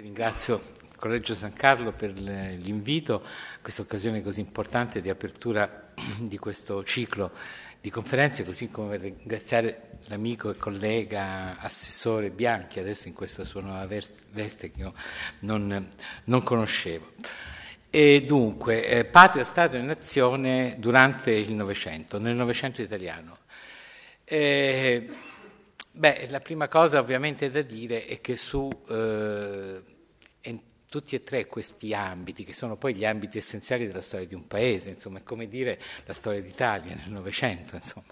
Ringrazio il Collegio San Carlo per l'invito a questa occasione così importante di apertura di questo ciclo di conferenze, così come ringraziare l'amico e collega assessore Bianchi, adesso in questa sua nuova veste che io non, non conoscevo. E dunque, eh, patria, Stato e Nazione durante il Novecento, nel Novecento italiano. Eh, Beh, la prima cosa ovviamente da dire è che su eh, tutti e tre questi ambiti, che sono poi gli ambiti essenziali della storia di un paese, insomma, è come dire la storia d'Italia nel Novecento, insomma.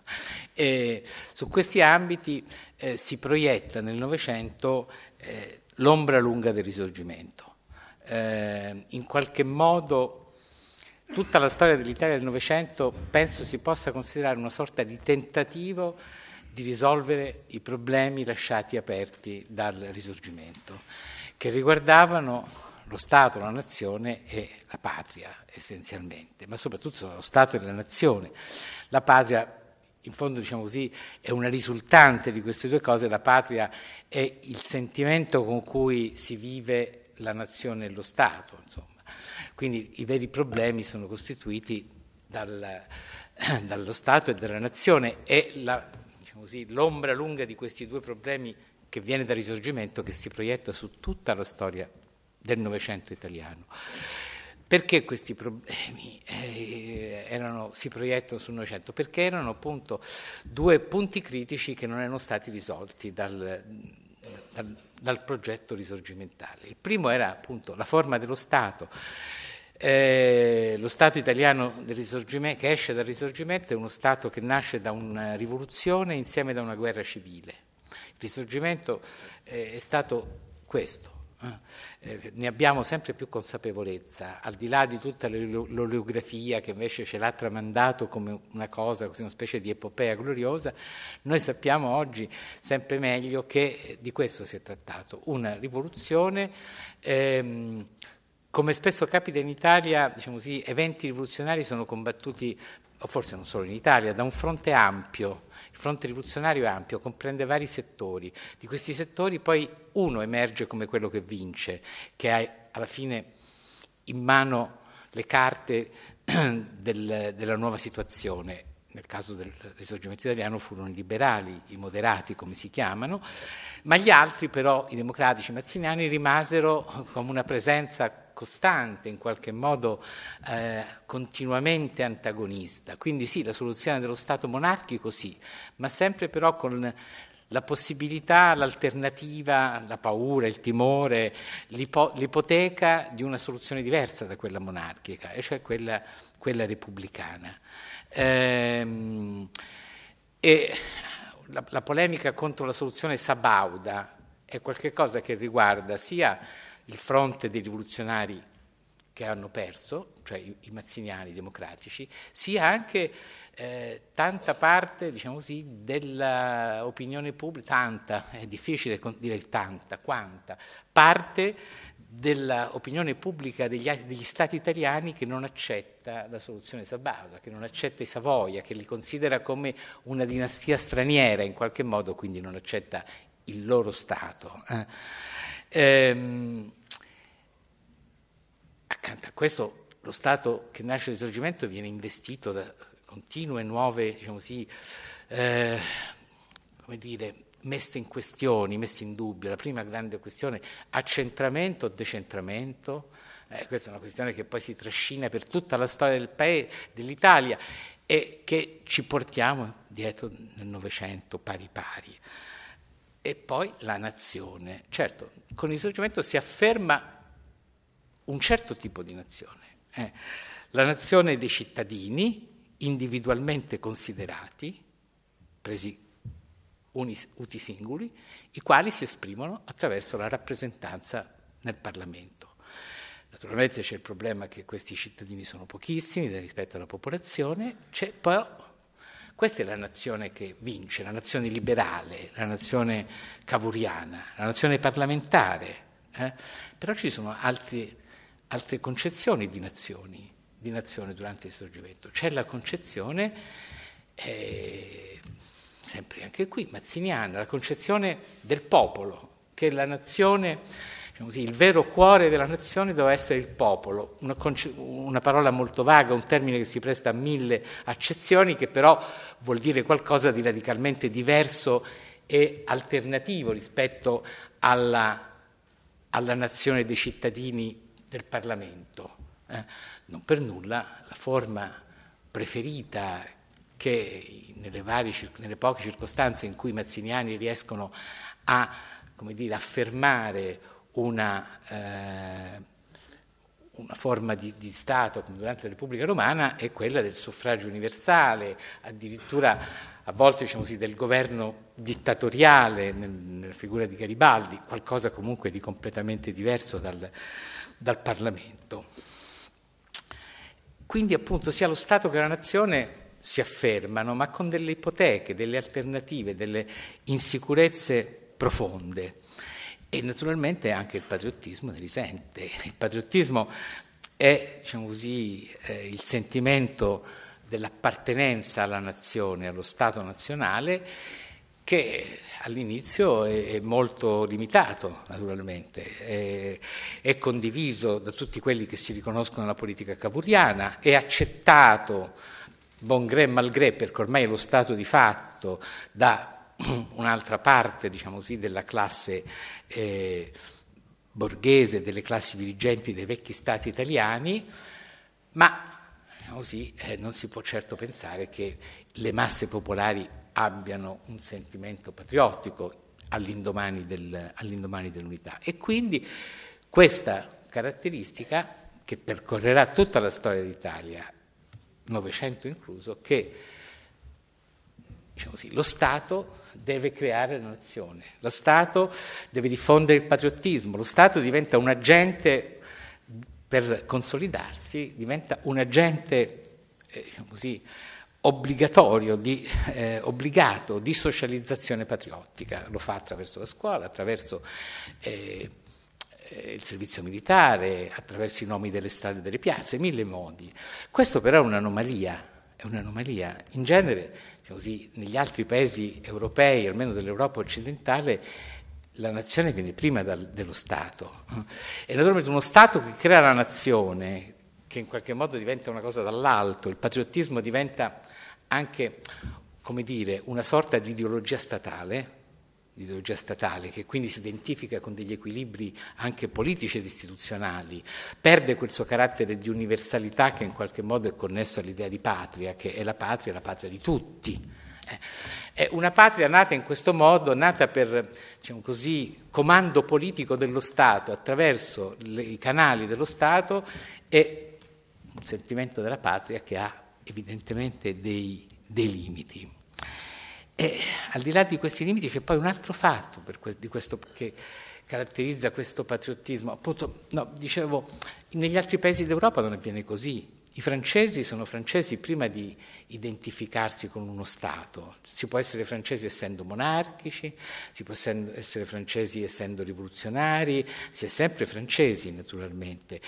E su questi ambiti eh, si proietta nel Novecento eh, l'ombra lunga del risorgimento. Eh, in qualche modo tutta la storia dell'Italia del Novecento penso si possa considerare una sorta di tentativo di risolvere i problemi lasciati aperti dal risorgimento, che riguardavano lo Stato, la nazione e la patria essenzialmente, ma soprattutto lo Stato e la nazione. La patria, in fondo diciamo così, è una risultante di queste due cose, la patria è il sentimento con cui si vive la nazione e lo Stato, insomma. Quindi i veri problemi sono costituiti dal, dallo Stato e dalla nazione e la così, l'ombra lunga di questi due problemi che viene dal risorgimento che si proietta su tutta la storia del Novecento italiano. Perché questi problemi eh, erano, si proiettano sul Novecento? Perché erano appunto due punti critici che non erano stati risolti dal, dal, dal progetto risorgimentale. Il primo era appunto la forma dello Stato, eh, lo Stato italiano che esce dal risorgimento è uno Stato che nasce da una rivoluzione insieme da una guerra civile. Il risorgimento eh, è stato questo. Eh, eh ne abbiamo sempre più consapevolezza, al di là di tutta l'oleografia che invece ce l'ha tramandato come una cosa, così una specie di epopea gloriosa, noi sappiamo oggi sempre meglio che di questo si è trattato, una rivoluzione ehm, come spesso capita in Italia, diciamo così, eventi rivoluzionari sono combattuti, forse non solo in Italia, da un fronte ampio. Il fronte rivoluzionario è ampio, comprende vari settori. Di questi settori poi uno emerge come quello che vince, che ha alla fine in mano le carte del, della nuova situazione nel caso del risorgimento italiano furono i liberali, i moderati come si chiamano, ma gli altri però, i democratici mazziniani, rimasero come una presenza costante, in qualche modo eh, continuamente antagonista. Quindi sì, la soluzione dello Stato monarchico sì, ma sempre però con la possibilità, l'alternativa, la paura, il timore, l'ipo- l'ipoteca di una soluzione diversa da quella monarchica, e cioè quella, quella repubblicana. Ehm, e la, la, polemica contro la soluzione Sabauda è qualcosa che riguarda sia il fronte dei rivoluzionari che hanno perso, cioè i, i mazziniani democratici, sia anche eh, tanta parte, diciamo così, dell'opinione pubblica, tanta, è difficile dire tanta, quanta, parte dell'opinione pubblica degli, degli, stati italiani che non accetta la soluzione sabauda, che non accetta i Savoia, che li considera come una dinastia straniera in qualche modo, quindi non accetta il loro Stato. Eh. Ehm, accanto a questo lo Stato che nasce il risorgimento viene investito da continue nuove diciamo così, eh, come dire, messe in questione, messe in dubbio. La prima grande questione, accentramento o decentramento? Eh, questa è una questione che poi si trascina per tutta la storia del paese, dell'Italia e che ci portiamo dietro nel Novecento pari pari. E poi la nazione. Certo, con il risorgimento si afferma un certo tipo di nazione, eh. la nazione dei cittadini individualmente considerati, presi uti singoli, i quali si esprimono attraverso la rappresentanza nel Parlamento. Naturalmente c'è il problema che questi cittadini sono pochissimi rispetto alla popolazione, c'è poi questa è la nazione che vince, la nazione liberale, la nazione cavuriana, la nazione parlamentare, eh? però ci sono altri, altre concezioni di nazioni, di nazione durante il sorgimento. C'è la concezione eh, sempre anche qui, mazziniana, la concezione del popolo, che la nazione, diciamo così, il vero cuore della nazione doveva essere il popolo, una, una, parola molto vaga, un termine che si presta a mille accezioni, che però vuol dire qualcosa di radicalmente diverso e alternativo rispetto alla, alla nazione dei cittadini del Parlamento. Eh, non per nulla la forma preferita che nelle, varie, nelle poche circostanze in cui i mazziniani riescono a dire, affermare una, eh, una forma di, di, Stato come durante la Repubblica Romana è quella del suffragio universale, addirittura a volte diciamo così, del governo dittatoriale nel, nella figura di Garibaldi, qualcosa comunque di completamente diverso dal, dal Parlamento. Quindi appunto sia lo Stato che la nazione si affermano, ma con delle ipoteche, delle alternative, delle insicurezze profonde. E naturalmente anche il patriottismo ne risente. Il patriottismo è, diciamo così, eh, il sentimento dell'appartenenza alla nazione, allo Stato nazionale, che all'inizio è, molto limitato naturalmente, è, è, condiviso da tutti quelli che si riconoscono nella politica cavuriana, è accettato bon gré e mal gré, perché ormai è lo stato di fatto, da un'altra parte diciamo così, della classe eh, borghese, delle classi dirigenti dei vecchi stati italiani, ma diciamo così, eh, non si può certo pensare che le masse popolari abbiano un sentimento patriottico all'indomani, del, all'indomani dell'unità. E quindi questa caratteristica che percorrerà tutta la storia d'Italia Novecento incluso, che diciamo così, lo Stato deve creare la nazione, lo Stato deve diffondere il patriottismo, lo Stato diventa un agente per consolidarsi, diventa un agente eh, diciamo così, obbligatorio, di, eh, obbligato di socializzazione patriottica, lo fa attraverso la scuola, attraverso... Eh, eh, il servizio militare, attraverso i nomi delle strade e delle piazze, mille modi. Questo però è un'anomalia, è un'anomalia. In genere, diciamo così, negli altri paesi europei, almeno dell'Europa occidentale, la nazione viene prima dal, dello Stato. E naturalmente uno Stato che crea la nazione, che in qualche modo diventa una cosa dall'alto, il patriottismo diventa anche, come dire, una sorta di ideologia statale, di ideologia statale, che quindi si identifica con degli equilibri anche politici ed istituzionali, perde quel suo carattere di universalità che in qualche modo è connesso all'idea di patria, che è la patria, la patria di tutti. Eh, è una patria nata in questo modo, nata per diciamo così, comando politico dello Stato, attraverso i canali dello Stato è un sentimento della patria che ha evidentemente dei, dei limiti. E al di là di questi limiti c'è poi un altro fatto questo, che caratterizza questo patriottismo. Appunto, no, dicevo, negli altri paesi d'Europa non avviene così. I francesi sono francesi prima di identificarsi con uno Stato. Si può essere francesi essendo monarchici, si può essere francesi essendo rivoluzionari, si è sempre francesi naturalmente.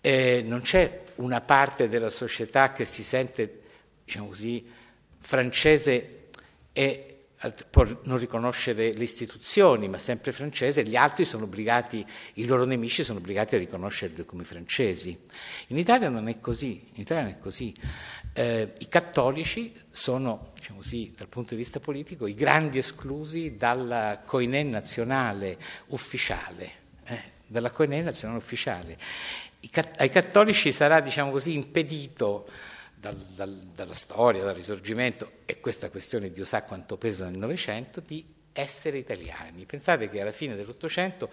Eh, non c'è una parte della società che si sente, diciamo così, francese e non riconoscere le istituzioni, ma sempre francese, gli altri sono obbligati, i loro nemici sono obbligati a riconoscerli come francesi. In Italia non è così, non è così. Eh, i cattolici sono, diciamo così, dal punto di vista politico, i grandi esclusi dalla coinè nazionale ufficiale, eh, dalla coinè nazionale ufficiale. I, ai cattolici sarà, diciamo così, impedito dal, dal, dalla storia, dal risorgimento e questa questione Dio sa quanto pesa nel Novecento, di essere italiani. Pensate che alla fine dell'Ottocento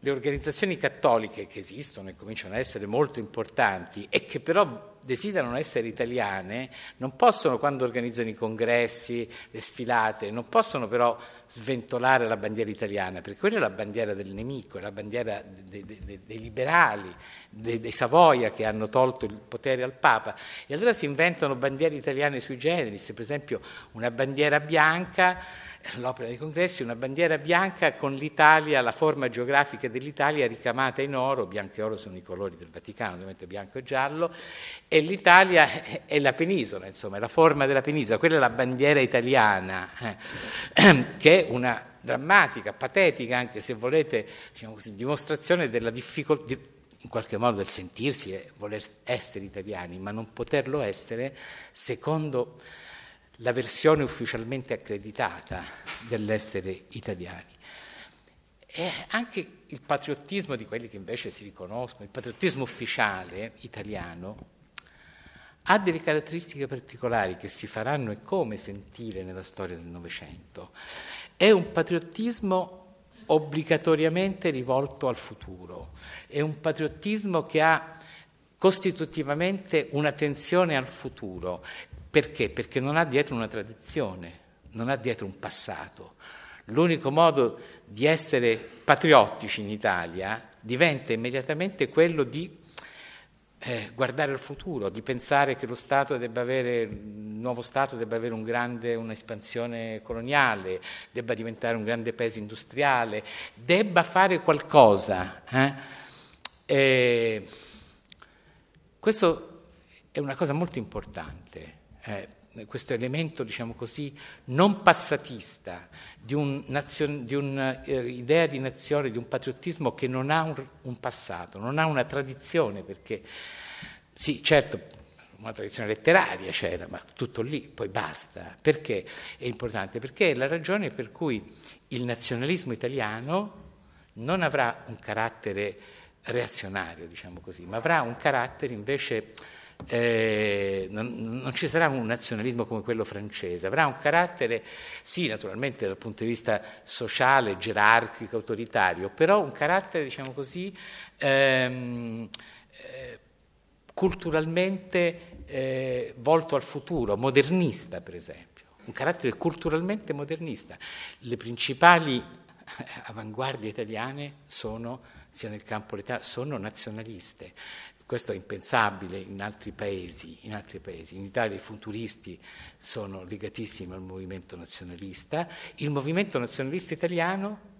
le organizzazioni cattoliche che esistono e cominciano a essere molto importanti e che però desiderano essere italiane non possono, quando organizzano i congressi, le sfilate, non possono però sventolare la bandiera italiana, perché quella è la bandiera del nemico, è la bandiera dei, dei, dei liberali, dei, dei, Savoia che hanno tolto il potere al Papa. E allora si inventano bandiere italiane sui generis, per esempio una bandiera bianca, l'opera dei congressi, una bandiera bianca con l'Italia, la forma geografica dell'Italia ricamata in oro, bianco e oro sono i colori del Vaticano, ovviamente bianco e giallo, e l'Italia è la penisola, insomma, è la forma della penisola, quella è la bandiera italiana, eh, che è una drammatica, patetica, anche se volete, diciamo così, dimostrazione della difficoltà, in qualche modo del sentirsi e voler essere italiani, ma non poterlo essere secondo la versione ufficialmente accreditata dell'essere italiani. E anche il patriottismo di quelli che invece si riconoscono, il patriottismo ufficiale italiano, ha delle caratteristiche particolari che si faranno e come sentire nella storia del Novecento. È un patriottismo obbligatoriamente rivolto al futuro, è un patriottismo che ha costitutivamente un'attenzione al futuro. Perché? Perché non ha dietro una tradizione, non ha dietro un passato. L'unico modo di essere patriottici in Italia diventa immediatamente quello di eh, guardare al futuro, di pensare che lo Stato debba avere, il nuovo Stato debba avere un grande, un'espansione coloniale, debba diventare un grande paese industriale, debba fare qualcosa. Eh? Eh, questo è una cosa molto importante. Eh, questo elemento, diciamo così, non passatista, di un'idea eh, di nazione, di un patriottismo che non ha un, un passato, non ha una tradizione, perché sì, certo, una tradizione letteraria c'era, ma tutto lì, poi basta. Perché è importante? Perché è la ragione per cui il nazionalismo italiano non avrà un carattere reazionario, diciamo così, ma avrà un carattere invece eh, non, non, ci sarà un nazionalismo come quello francese, avrà un carattere, sì, naturalmente dal punto di vista sociale, gerarchico, autoritario, però un carattere, diciamo così, ehm, eh, culturalmente eh, volto al futuro, modernista per esempio, un carattere culturalmente modernista. Le principali avanguardie italiane sono, sia nel campo dell'età, sono nazionaliste. Questo è impensabile in altri paesi. In, altri paesi. in Italia i futuristi sono legatissimi al movimento nazionalista. Il movimento nazionalista italiano,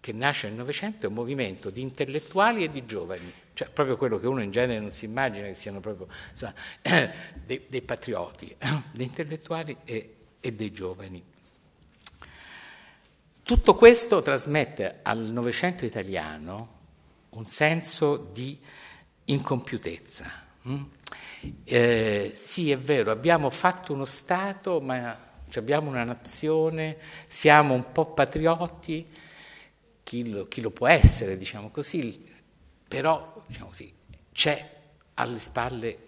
che nasce nel Novecento, è un movimento di intellettuali e di giovani. Cioè, proprio quello che uno in genere non si immagina che siano proprio insomma, dei, dei, patrioti, dei intellettuali e, e dei giovani. Tutto questo trasmette al Novecento italiano un senso di incompiutezza. Mm? Eh, sì, è vero, abbiamo fatto uno Stato, ma abbiamo una nazione, siamo un po' patrioti, chi lo, chi lo può essere, diciamo così, però diciamo così, c'è alle spalle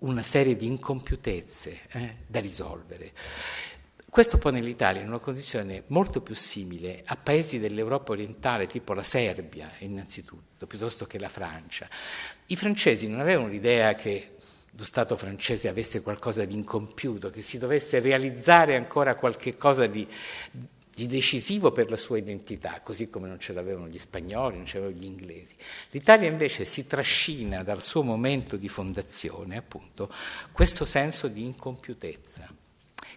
una serie di incompiutezze eh, da risolvere. Questo pone l'Italia in una condizione molto più simile a paesi dell'Europa orientale, tipo la Serbia innanzitutto, piuttosto che la Francia, i francesi non avevano l'idea che lo Stato francese avesse qualcosa di incompiuto, che si dovesse realizzare ancora qualche cosa di, di decisivo per la sua identità, così come non ce l'avevano gli spagnoli, non ce l'avevano gli inglesi. L'Italia invece si trascina dal suo momento di fondazione, appunto, questo senso di incompiutezza,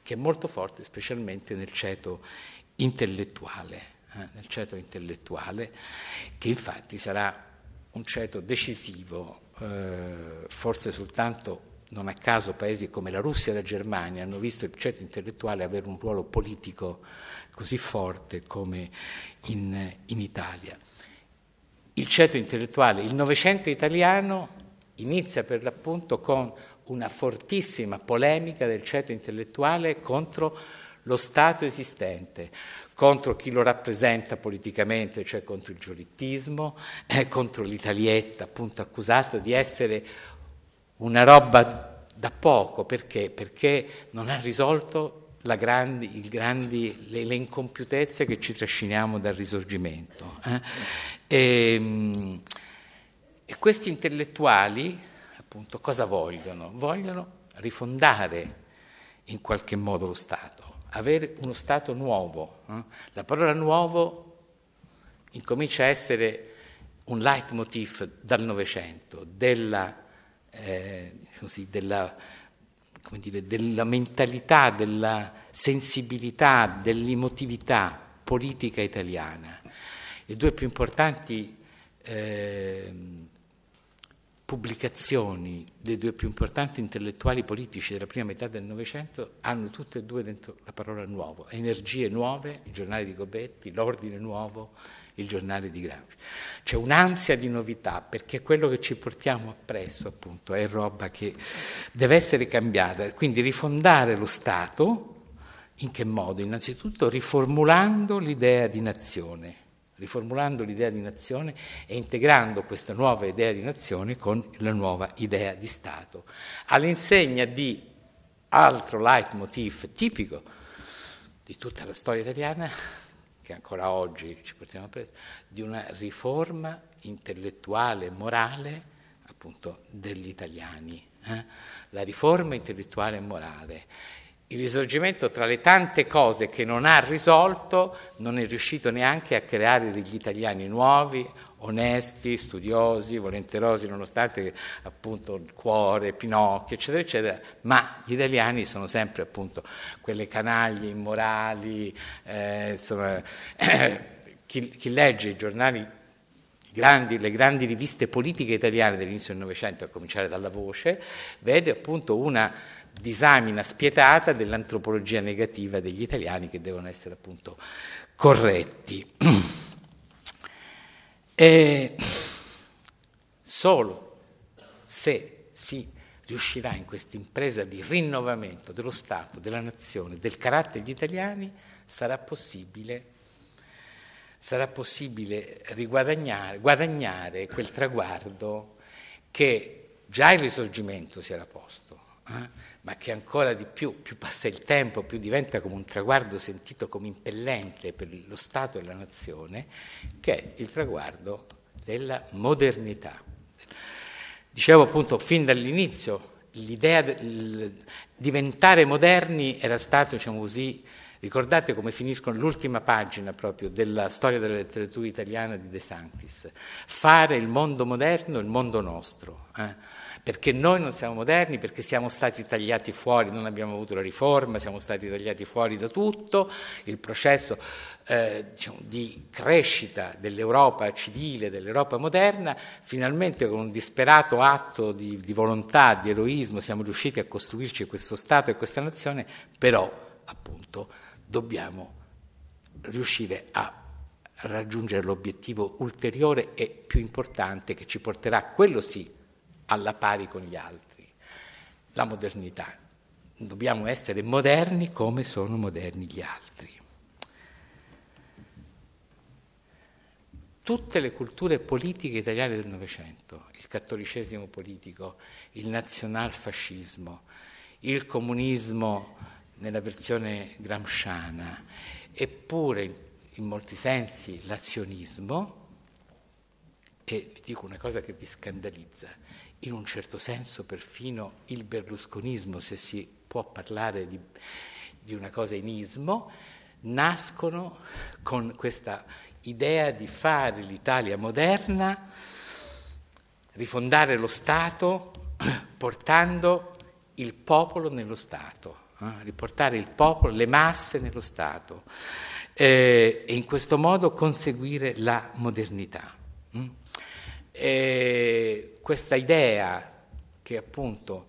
che è molto forte specialmente nel ceto intellettuale, eh, nel ceto intellettuale che infatti sarà un ceto decisivo, eh, forse soltanto non a caso paesi come la Russia e la Germania hanno visto il ceto intellettuale avere un ruolo politico così forte come in, in Italia. Il ceto intellettuale, il Novecento italiano inizia per l'appunto con una fortissima polemica del ceto intellettuale contro lo Stato esistente, contro chi lo rappresenta politicamente, cioè contro il giurittismo, eh, contro l'Italietta, appunto accusato di essere una roba da poco, perché? Perché non ha risolto grandi, grandi, le, le, incompiutezze che ci trasciniamo dal risorgimento. Eh. E, ehm, e questi intellettuali, appunto, cosa vogliono? Vogliono rifondare in qualche modo lo Stato avere uno Stato nuovo. Eh? La parola nuovo incomincia a essere un leitmotiv dal Novecento, della, eh, così, della, dire, della mentalità, della sensibilità, dell'emotività politica italiana. Le due più importanti eh, pubblicazioni dei due più importanti intellettuali politici della prima metà del Novecento hanno tutte e due dentro la parola nuovo, energie nuove, il giornale di Gobetti, l'ordine nuovo, il giornale di Gramsci. C'è un'ansia di novità perché quello che ci portiamo appresso appunto è roba che deve essere cambiata, quindi rifondare lo Stato in che modo? Innanzitutto riformulando l'idea di nazione riformulando l'idea di nazione e integrando questa nuova idea di nazione con la nuova idea di Stato, all'insegna di altro leitmotiv tipico di tutta la storia italiana, che ancora oggi ci portiamo presso, di una riforma intellettuale e morale appunto degli italiani. Eh? La riforma intellettuale e morale il risorgimento, tra le tante cose che non ha risolto, non è riuscito neanche a creare degli italiani nuovi, onesti, studiosi, volenterosi, nonostante appunto il cuore, Pinocchio, eccetera, eccetera, ma gli italiani sono sempre appunto quelle canaglie immorali, eh, insomma, eh, chi, chi legge i giornali Grandi, le grandi riviste politiche italiane dell'inizio del Novecento, a cominciare dalla Voce, vede appunto una disamina spietata dell'antropologia negativa degli italiani che devono essere appunto corretti. E solo se si riuscirà in questa impresa di rinnovamento dello Stato, della nazione, del carattere degli italiani, sarà possibile, sarà possibile guadagnare quel traguardo che già il risorgimento si era posto. Eh? ma che ancora di più, più passa il tempo, più diventa come un traguardo sentito come impellente per lo Stato e la nazione, che è il traguardo della modernità. Dicevo appunto fin dall'inizio, l'idea di diventare moderni era stato, diciamo così, Ricordate come finiscono l'ultima pagina proprio della storia della letteratura italiana di De Sanctis. Fare il mondo moderno, il mondo nostro. Eh? perché noi non siamo moderni, perché siamo stati tagliati fuori, non abbiamo avuto la riforma, siamo stati tagliati fuori da tutto, il processo eh, diciamo, di crescita dell'Europa civile, dell'Europa moderna, finalmente con un disperato atto di, di volontà, di eroismo, siamo riusciti a costruirci questo Stato e questa nazione, però appunto dobbiamo riuscire a raggiungere l'obiettivo ulteriore e più importante che ci porterà, quello sì, alla pari con gli altri. La modernità. Dobbiamo essere moderni come sono moderni gli altri. Tutte le culture politiche italiane del Novecento, il cattolicesimo politico, il nazionalfascismo, il comunismo nella versione gramsciana, eppure in molti sensi l'azionismo, e vi dico una cosa che vi scandalizza, in un certo senso perfino il berlusconismo, se si può parlare di, di una cosa in ismo, nascono con questa idea di fare l'Italia moderna, rifondare lo Stato portando il popolo nello Stato, eh? riportare il popolo, le masse nello Stato eh, e in questo modo conseguire la modernità. Mm? Eh, questa idea che appunto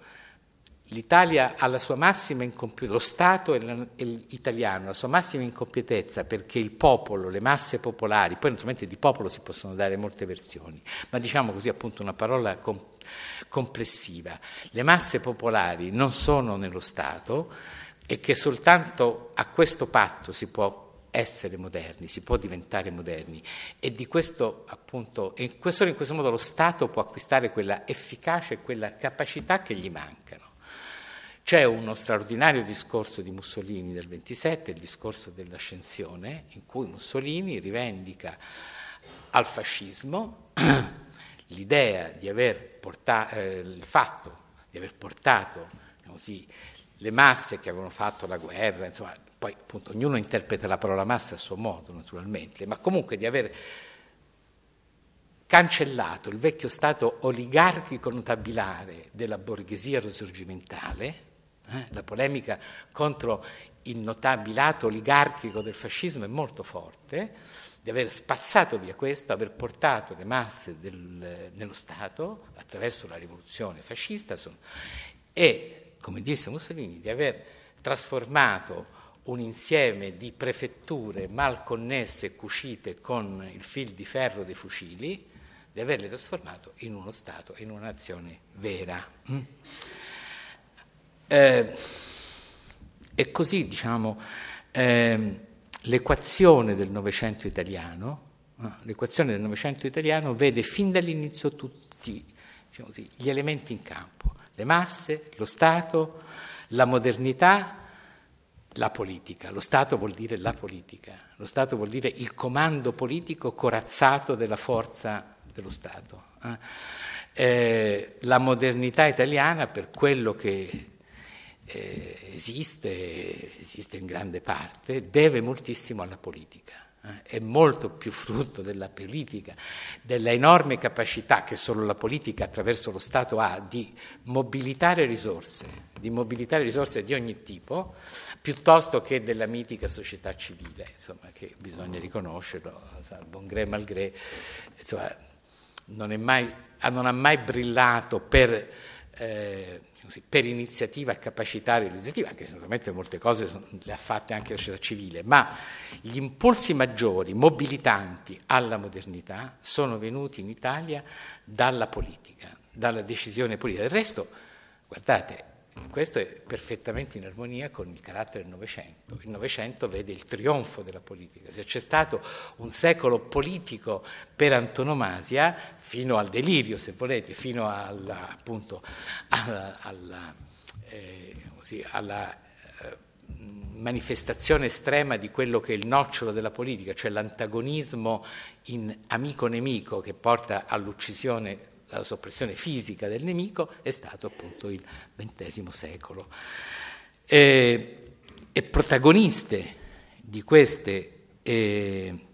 l'Italia ha la sua massima incompiutezza, lo Stato italiano ha la sua massima incompiutezza perché il popolo, le masse popolari, poi naturalmente di popolo si possono dare molte versioni, ma diciamo così appunto una parola com- complessiva, le masse popolari non sono nello Stato e che soltanto a questo patto si può essere moderni, si può diventare moderni e di questo appunto, in questo, in questo modo lo Stato può acquistare quella efficacia e quella capacità che gli mancano. C'è uno straordinario discorso di Mussolini del 27, il discorso dell'ascensione, in cui Mussolini rivendica al fascismo l'idea di aver, portato, eh, fatto, di aver portato così, diciamo le masse che avevano fatto la guerra, insomma, poi appunto ognuno interpreta la parola massa a suo modo naturalmente, ma comunque di aver cancellato il vecchio stato oligarchico notabilare della borghesia risorgimentale, eh, la polemica contro il notabilato oligarchico del fascismo è molto forte, di aver spazzato via questo, aver portato le masse del, nello Stato attraverso la rivoluzione fascista insomma, e, come disse Mussolini, di aver trasformato un insieme di prefetture mal connesse e cucite con il fil di ferro dei fucili, di averle trasformato in uno Stato, in una nazione vera. Mm? Eh, e così, diciamo, eh, l'equazione del Novecento italiano, eh, l'equazione del Novecento italiano vede fin dall'inizio tutti diciamo così, gli elementi in campo, le masse, lo Stato, la modernità, la politica, lo Stato vuol dire la politica, lo Stato vuol dire il comando politico corazzato della forza dello Stato. Eh, eh la modernità italiana, per quello che eh, esiste, esiste in grande parte, deve moltissimo alla politica eh. è molto più frutto della politica, della enorme capacità che solo la politica attraverso lo Stato ha di mobilitare risorse, di mobilitare risorse di ogni tipo, piuttosto che della mitica società civile, insomma, che bisogna mm. riconoscerlo, buon bon gré, mal gré, insomma, non, mai, ah, non, ha mai brillato per, eh, così, per iniziativa, capacità realizzativa, anche se naturalmente molte cose sono, le ha fatte anche la società civile, ma gli impulsi maggiori, mobilitanti alla modernità, sono venuti in Italia dalla politica, dalla decisione politica. Del resto, guardate, questo è perfettamente in armonia con il carattere del Novecento. Il Novecento vede il trionfo della politica. Se c'è stato un secolo politico per antonomasia, fino al delirio, se volete, fino alla, appunto, alla, alla, eh, così, alla eh, manifestazione estrema di quello che è il nocciolo della politica, cioè l'antagonismo in amico-nemico che porta all'uccisione la soppressione fisica del nemico è stato appunto il XX secolo. E, e protagoniste di queste eh,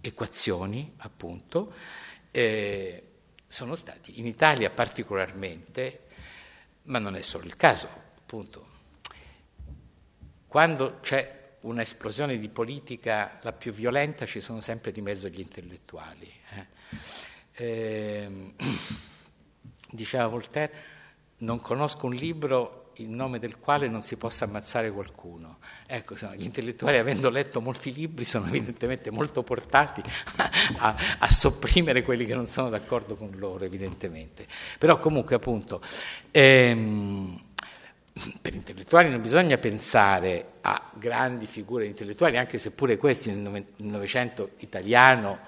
equazioni, appunto, eh, sono stati in Italia particolarmente, ma non è solo il caso, appunto, quando c'è un'esplosione di politica la più violenta ci sono sempre di mezzo gli intellettuali. Eh. Eh, diceva Voltaire, non conosco un libro in nome del quale non si possa ammazzare qualcuno. Ecco, gli intellettuali, avendo letto molti libri, sono evidentemente molto portati a, a, sopprimere quelli che non sono d'accordo con loro, evidentemente. Però comunque, appunto, ehm, per intellettuali non bisogna pensare a grandi figure intellettuali, anche se pure questi nel Novecento italiano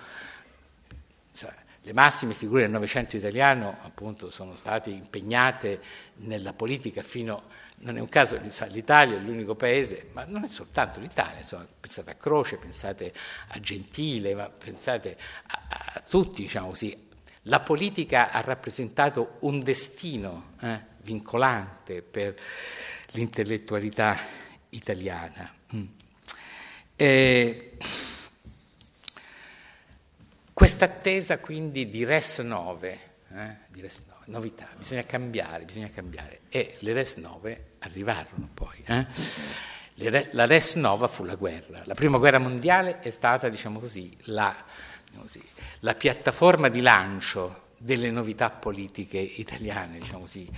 le massime figure del Novecento italiano appunto sono state impegnate nella politica fino, non è un caso, l'Italia è l'unico paese, ma non è soltanto l'Italia, insomma, pensate a Croce, pensate a Gentile, ma pensate a, a tutti, diciamo così. La politica ha rappresentato un destino eh, vincolante per l'intellettualità italiana. Mm. E... Eh, questa attesa quindi di Res 9, eh, di Res 9, novità, bisogna cambiare, bisogna cambiare. E le Res 9 arrivarono poi. Eh. Re, la Res nova fu la guerra. La prima guerra mondiale è stata, diciamo così, la, diciamo così, la piattaforma di lancio delle novità politiche italiane, diciamo così,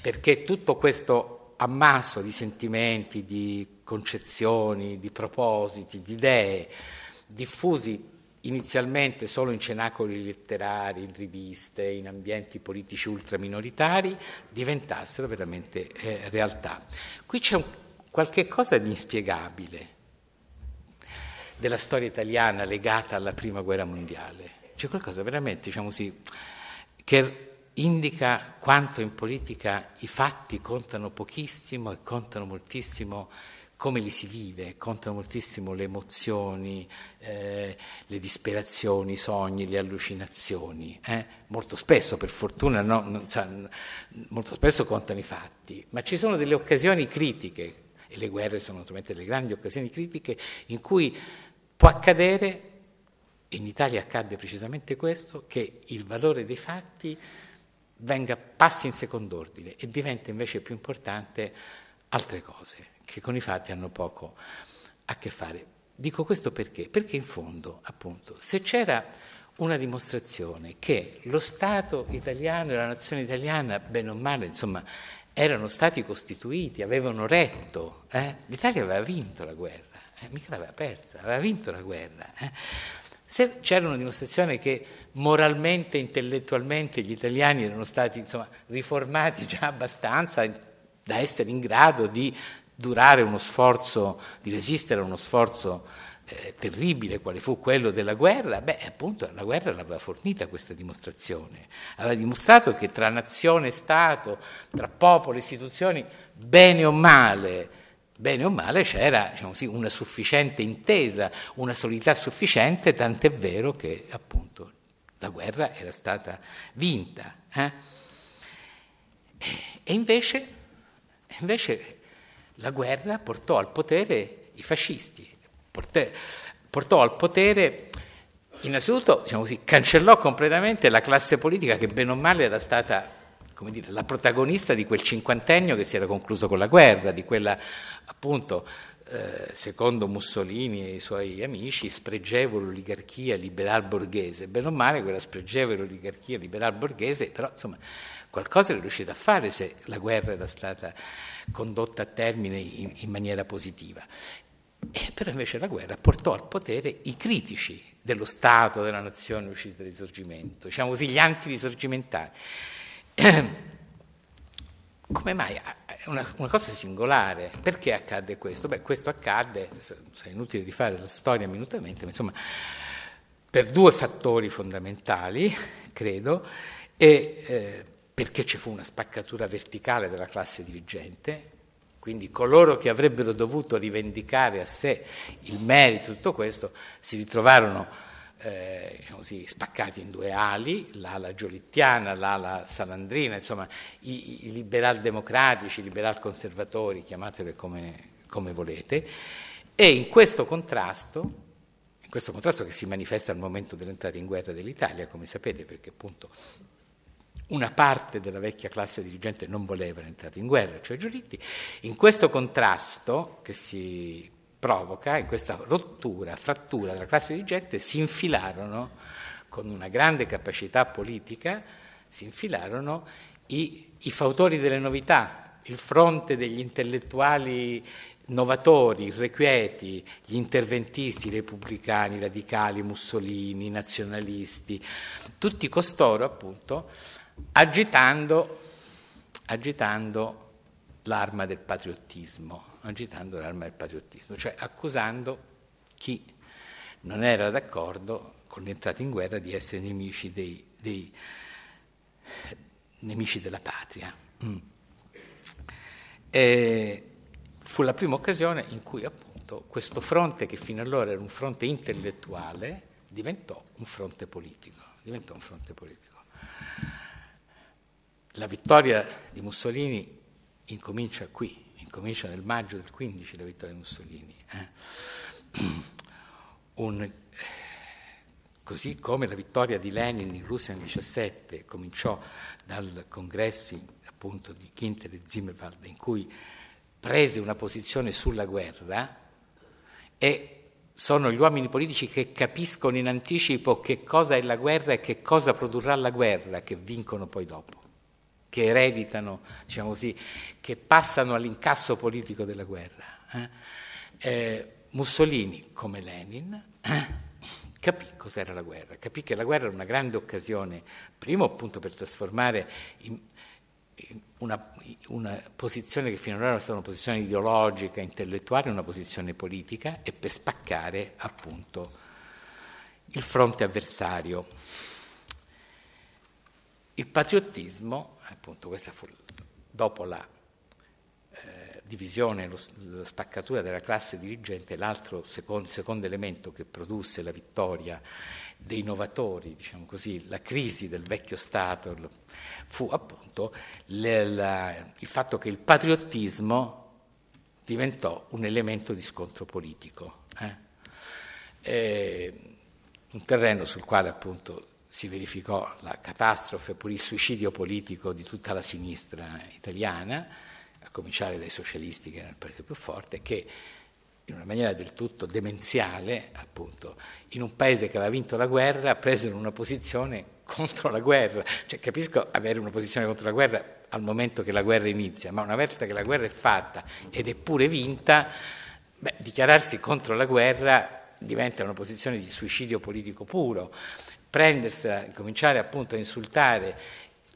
perché tutto questo ammasso di sentimenti, di concezioni, di propositi, di idee diffusi inizialmente solo in cenacoli letterari, in riviste, in ambienti politici ultraminoritari, diventassero veramente eh, realtà. Qui c'è un, qualche cosa di inspiegabile della storia italiana legata alla Prima Guerra Mondiale. C'è qualcosa veramente, diciamo così, che indica quanto in politica i fatti contano pochissimo e contano moltissimo come li si vive, contano moltissimo le emozioni, eh, le disperazioni, i sogni, le allucinazioni. Eh? Molto spesso, per fortuna, no, non, cioè, molto spesso contano i fatti, ma ci sono delle occasioni critiche, e le guerre sono naturalmente delle grandi occasioni critiche, in cui può accadere, e in Italia accade precisamente questo, che il valore dei fatti venga, passi in secondo ordine e diventa invece più importante altre cose che con i fatti hanno poco a che fare. Dico questo perché? Perché in fondo, appunto, se c'era una dimostrazione che lo Stato italiano e la nazione italiana, bene o male, insomma, erano stati costituiti, avevano retto, eh? l'Italia aveva vinto la guerra, eh? mica l'aveva persa, aveva vinto la guerra. Eh? Se c'era una dimostrazione che moralmente, intellettualmente gli italiani erano stati insomma, riformati già abbastanza da essere in grado di durare uno sforzo, di resistere a uno sforzo eh, terribile quale fu quello della guerra, beh appunto la guerra l'aveva fornita questa dimostrazione, aveva dimostrato che tra nazione e Stato, tra popolo e istituzioni, bene o male, bene o male c'era diciamo così, una sufficiente intesa, una solidità sufficiente, tant'è vero che appunto la guerra era stata vinta. Eh? E invece, invece la guerra portò al potere i fascisti, portò, al potere, innanzitutto, diciamo così, cancellò completamente la classe politica che bene o male era stata dire, la protagonista di quel cinquantennio che si era concluso con la guerra, di quella appunto eh, secondo Mussolini e i suoi amici, spregevole oligarchia liberal borghese. Bene o male, quella spregevole oligarchia liberal borghese, però insomma qualcosa era riuscita a fare se la guerra era stata condotta a termine in, in maniera positiva. E eh, però invece la guerra portò al potere i critici dello Stato, della nazione uscita dal risorgimento, diciamo così, gli antirisorgimentari. Come mai? Ah, una, una, cosa singolare. Perché accadde questo? Beh, questo accadde, è inutile rifare la storia minutamente, ma insomma, per due fattori fondamentali, credo, e eh, perché ci fu una spaccatura verticale della classe dirigente, quindi coloro che avrebbero dovuto rivendicare a sé il merito di tutto questo si ritrovarono eh, diciamo così, spaccati in due ali, l'ala giolittiana, l'ala salandrina, insomma i, i liberal democratici, i liberal conservatori, chiamatele come, come volete, e in questo contrasto questo contrasto che si manifesta al momento dell'entrata in guerra dell'Italia, come sapete, perché appunto una parte della vecchia classe dirigente non voleva entrare in guerra, cioè i giuristi. in questo contrasto che si provoca, in questa rottura, frattura della classe dirigente, si infilarono, con una grande capacità politica, si infilarono i, i fautori delle novità, il fronte degli intellettuali novatori, irrequieti, gli interventisti, i repubblicani, i radicali, Mussolini, i nazionalisti, tutti costoro appunto agitando, agitando l'arma del patriottismo, agitando l'arma del patriottismo, cioè accusando chi non era d'accordo con l'entrata in guerra di essere nemici, dei, dei, nemici della patria. Mm. fu la prima occasione in cui appunto questo fronte che fino allora era un fronte intellettuale diventò un fronte politico, diventò un fronte politico. La vittoria di Mussolini incomincia qui, incomincia nel maggio del 15 la vittoria di Mussolini. Eh? Un, così come la vittoria di Lenin in Russia nel 17 cominciò dal congresso appunto di Kinter e Zimmerwald in cui prese una posizione sulla guerra e sono gli uomini politici che capiscono in anticipo che cosa è la guerra e che cosa produrrà la guerra che vincono poi dopo che ereditano, diciamo così, che passano all'incasso politico della guerra. Eh, eh Mussolini, come Lenin, eh, capì cos'era la guerra, capì che la guerra era una grande occasione, primo appunto per trasformare in, in una, una, posizione che finora era stata una posizione ideologica, intellettuale, in una posizione politica e per spaccare appunto il fronte avversario. Il patriottismo appunto questa fu dopo la eh, divisione, lo, la spaccatura della classe dirigente, l'altro secondo, secondo elemento che produsse la vittoria dei novatori, diciamo così, la crisi del vecchio Stato, fu appunto le, la, il fatto che il patriottismo diventò un elemento di scontro politico, eh? un terreno sul quale appunto si verificò la catastrofe, pure il suicidio politico di tutta la sinistra italiana, a cominciare dai socialisti che erano il partito più forte, che in una maniera del tutto demenziale, appunto, in un paese che aveva vinto la guerra, presero una posizione contro la guerra. Cioè, capisco avere una posizione contro la guerra al momento che la guerra inizia, ma una volta che la guerra è fatta ed è pure vinta, beh, dichiararsi contro la guerra diventa una posizione di suicidio politico puro prendersela, cominciare appunto a insultare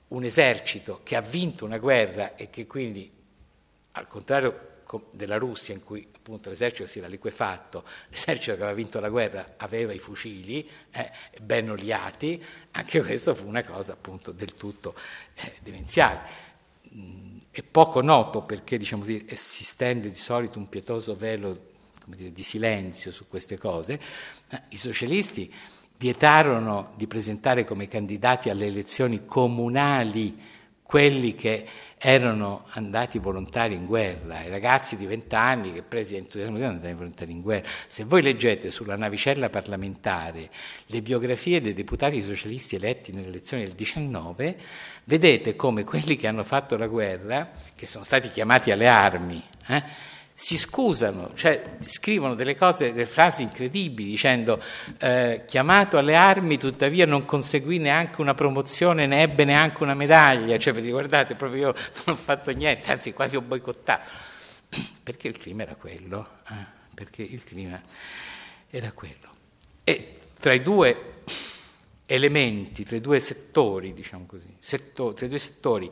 un esercito che ha vinto una guerra e che quindi, al contrario della Russia, in cui appunto l'esercito si era liquefatto, l'esercito che aveva vinto la guerra aveva i fucili eh, ben oliati, anche questo fu una cosa appunto del tutto eh, demenziale. Mm, è poco noto perché diciamo così, eh, si stende di solito un pietoso velo dire, di silenzio su queste cose, i socialisti vietarono di presentare come candidati alle elezioni comunali quelli che erano andati volontari in guerra, i ragazzi di vent'anni che presi entusiasmo sono andati volontari in guerra. Se voi leggete sulla navicella parlamentare le biografie dei deputati socialisti eletti nelle elezioni del 19, vedete come quelli che hanno fatto la guerra, che sono stati chiamati alle armi, eh, si scusano, cioè scrivono delle cose, delle frasi incredibili dicendo eh, chiamato alle armi tuttavia non conseguì neanche una promozione, ne ebbe neanche una medaglia, cioè per guardate proprio io non ho fatto niente, anzi quasi ho boicottato, perché il clima era quello, eh? perché il clima era quello. E tra i due elementi, tra i due settori, diciamo così, settori, tra i due settori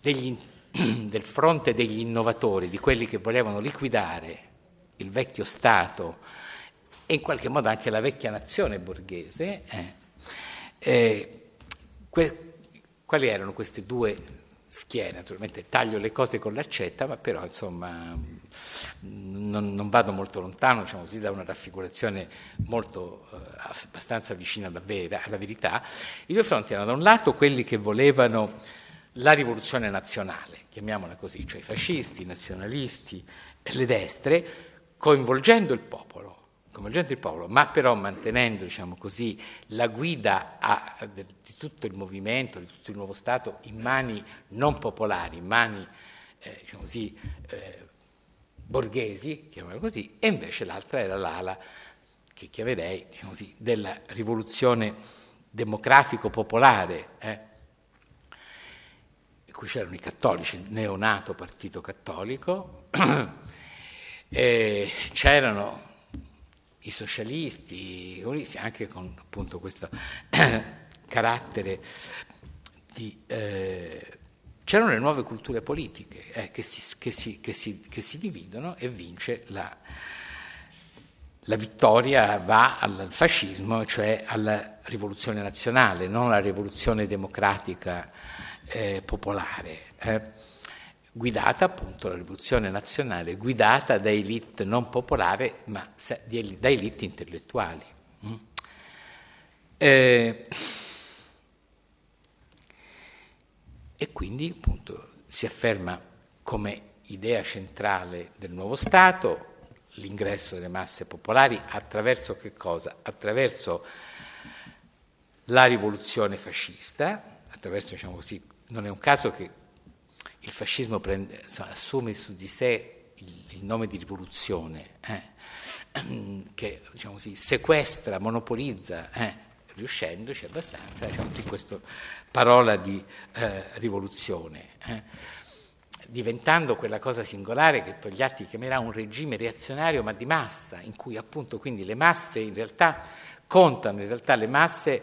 degli interessi, del fronte degli innovatori, di quelli che volevano liquidare il vecchio Stato e in qualche modo anche la vecchia nazione borghese, eh, eh, que- quali erano queste due schiene? Naturalmente taglio le cose con l'accetta, ma però insomma non, non vado molto lontano diciamo così, da una raffigurazione molto, eh, abbastanza vicina alla, vera, alla verità. I due fronti erano da un lato quelli che volevano la rivoluzione nazionale, chiamiamola così, cioè i fascisti, i nazionalisti, le destre, coinvolgendo il popolo, coinvolgendo il popolo ma però mantenendo diciamo così, la guida a, a, di tutto il movimento, di tutto il nuovo Stato in mani non popolari, in mani eh, diciamo così, eh, borghesi, chiamiamola così, e invece l'altra era l'ala, che chiamerei diciamo così, della rivoluzione democratico-popolare. Eh? cui c'erano i cattolici, il neonato partito cattolico, c'erano i socialisti, i comunisti, anche con appunto questo carattere di... Eh, c'erano le nuove culture politiche eh, che, si, che, si, che, si, che, si, dividono e vince la, la vittoria va al fascismo, cioè alla rivoluzione nazionale, non alla rivoluzione democratica eh, popolare, eh, guidata appunto la rivoluzione nazionale, guidata da elite non popolare, ma da elite intellettuali. Mm. Eh, e quindi appunto si afferma come idea centrale del nuovo Stato l'ingresso delle masse popolari attraverso che cosa? Attraverso la rivoluzione fascista, attraverso diciamo così, non è un caso che il fascismo prende, insomma, assume su di sé il, il nome di rivoluzione, eh, ehm, che diciamo così, sequestra, monopolizza, eh, riuscendoci abbastanza, diciamo così, questa parola di eh, rivoluzione, eh. diventando quella cosa singolare che Togliatti chiamerà un regime reazionario ma di massa, in cui appunto quindi le masse in realtà contano, in realtà le masse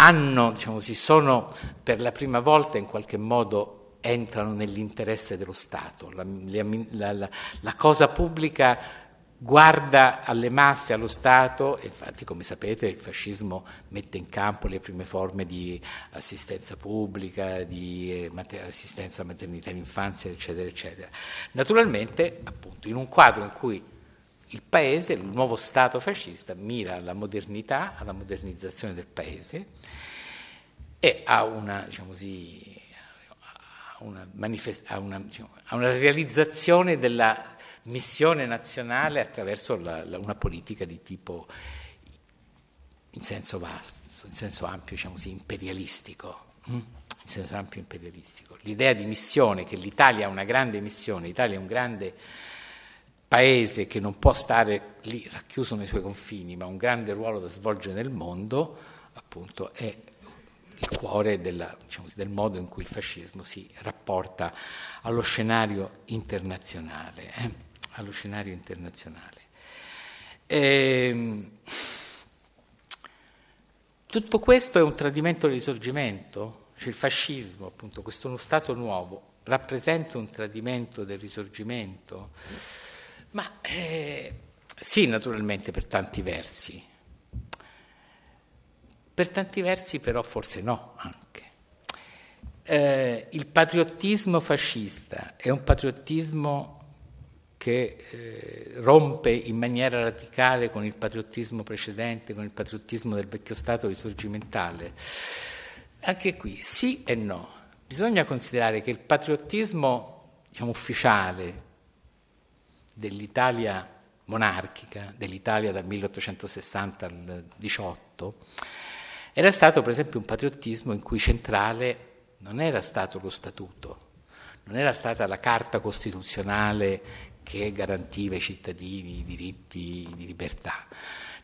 hanno, diciamo si sono per la prima volta in qualche modo entrano nell'interesse dello Stato. La, la, la, la, cosa pubblica guarda alle masse, allo Stato, e infatti come sapete il fascismo mette in campo le prime forme di assistenza pubblica, di eh, mater- assistenza maternità e infanzia, eccetera, eccetera. Naturalmente, appunto, in un quadro in cui il paese, il nuovo Stato fascista mira alla modernità, alla modernizzazione del paese e a una, diciamo così, una, manifest- a una, diciamo, a una realizzazione della missione nazionale attraverso la, la, una politica di tipo in senso vasto, in senso ampio, diciamo così, imperialistico. Mm? In senso ampio imperialistico. L'idea di missione, che l'Italia ha una grande missione, l'Italia è un grande paese che non può stare lì racchiuso nei suoi confini, ma ha un grande ruolo da svolgere nel mondo, appunto è il cuore della, diciamo così, del modo in cui il fascismo si rapporta allo scenario internazionale. Eh? Allo scenario internazionale. E, ehm, tutto questo è un tradimento del risorgimento? Cioè il fascismo, appunto, questo uno Stato nuovo, rappresenta un tradimento del risorgimento? Ma eh, sì, naturalmente per tanti versi. Per tanti versi però forse no anche. Eh, il patriottismo fascista è un patriottismo che eh, rompe in maniera radicale con il patriottismo precedente, con il patriottismo del vecchio Stato risorgimentale. Anche qui sì e no. Bisogna considerare che il patriottismo diciamo, ufficiale, dell'Italia monarchica, dell'Italia dal 1860 al 18, era stato per esempio un patriottismo in cui centrale non era stato lo statuto, non era stata la carta costituzionale che garantiva ai cittadini i diritti di libertà.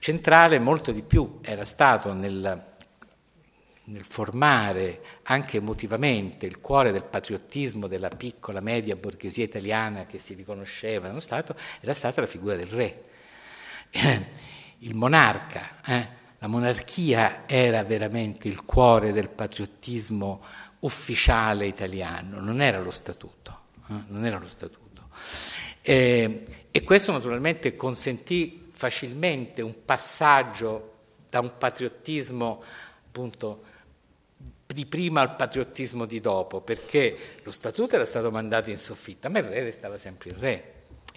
Centrale molto di più era stato nel nel formare anche emotivamente il cuore del patriottismo della piccola media borghesia italiana che si riconosceva nello Stato era stata la figura del re. Eh, il monarca, eh? la monarchia era veramente il cuore del patriottismo ufficiale italiano, non era lo statuto. Eh? Non era lo statuto. Eh, e questo naturalmente consentì facilmente un passaggio da un patriottismo appunto di prima al patriottismo di dopo, perché lo statuto era stato mandato in soffitta, ma il re restava sempre il re.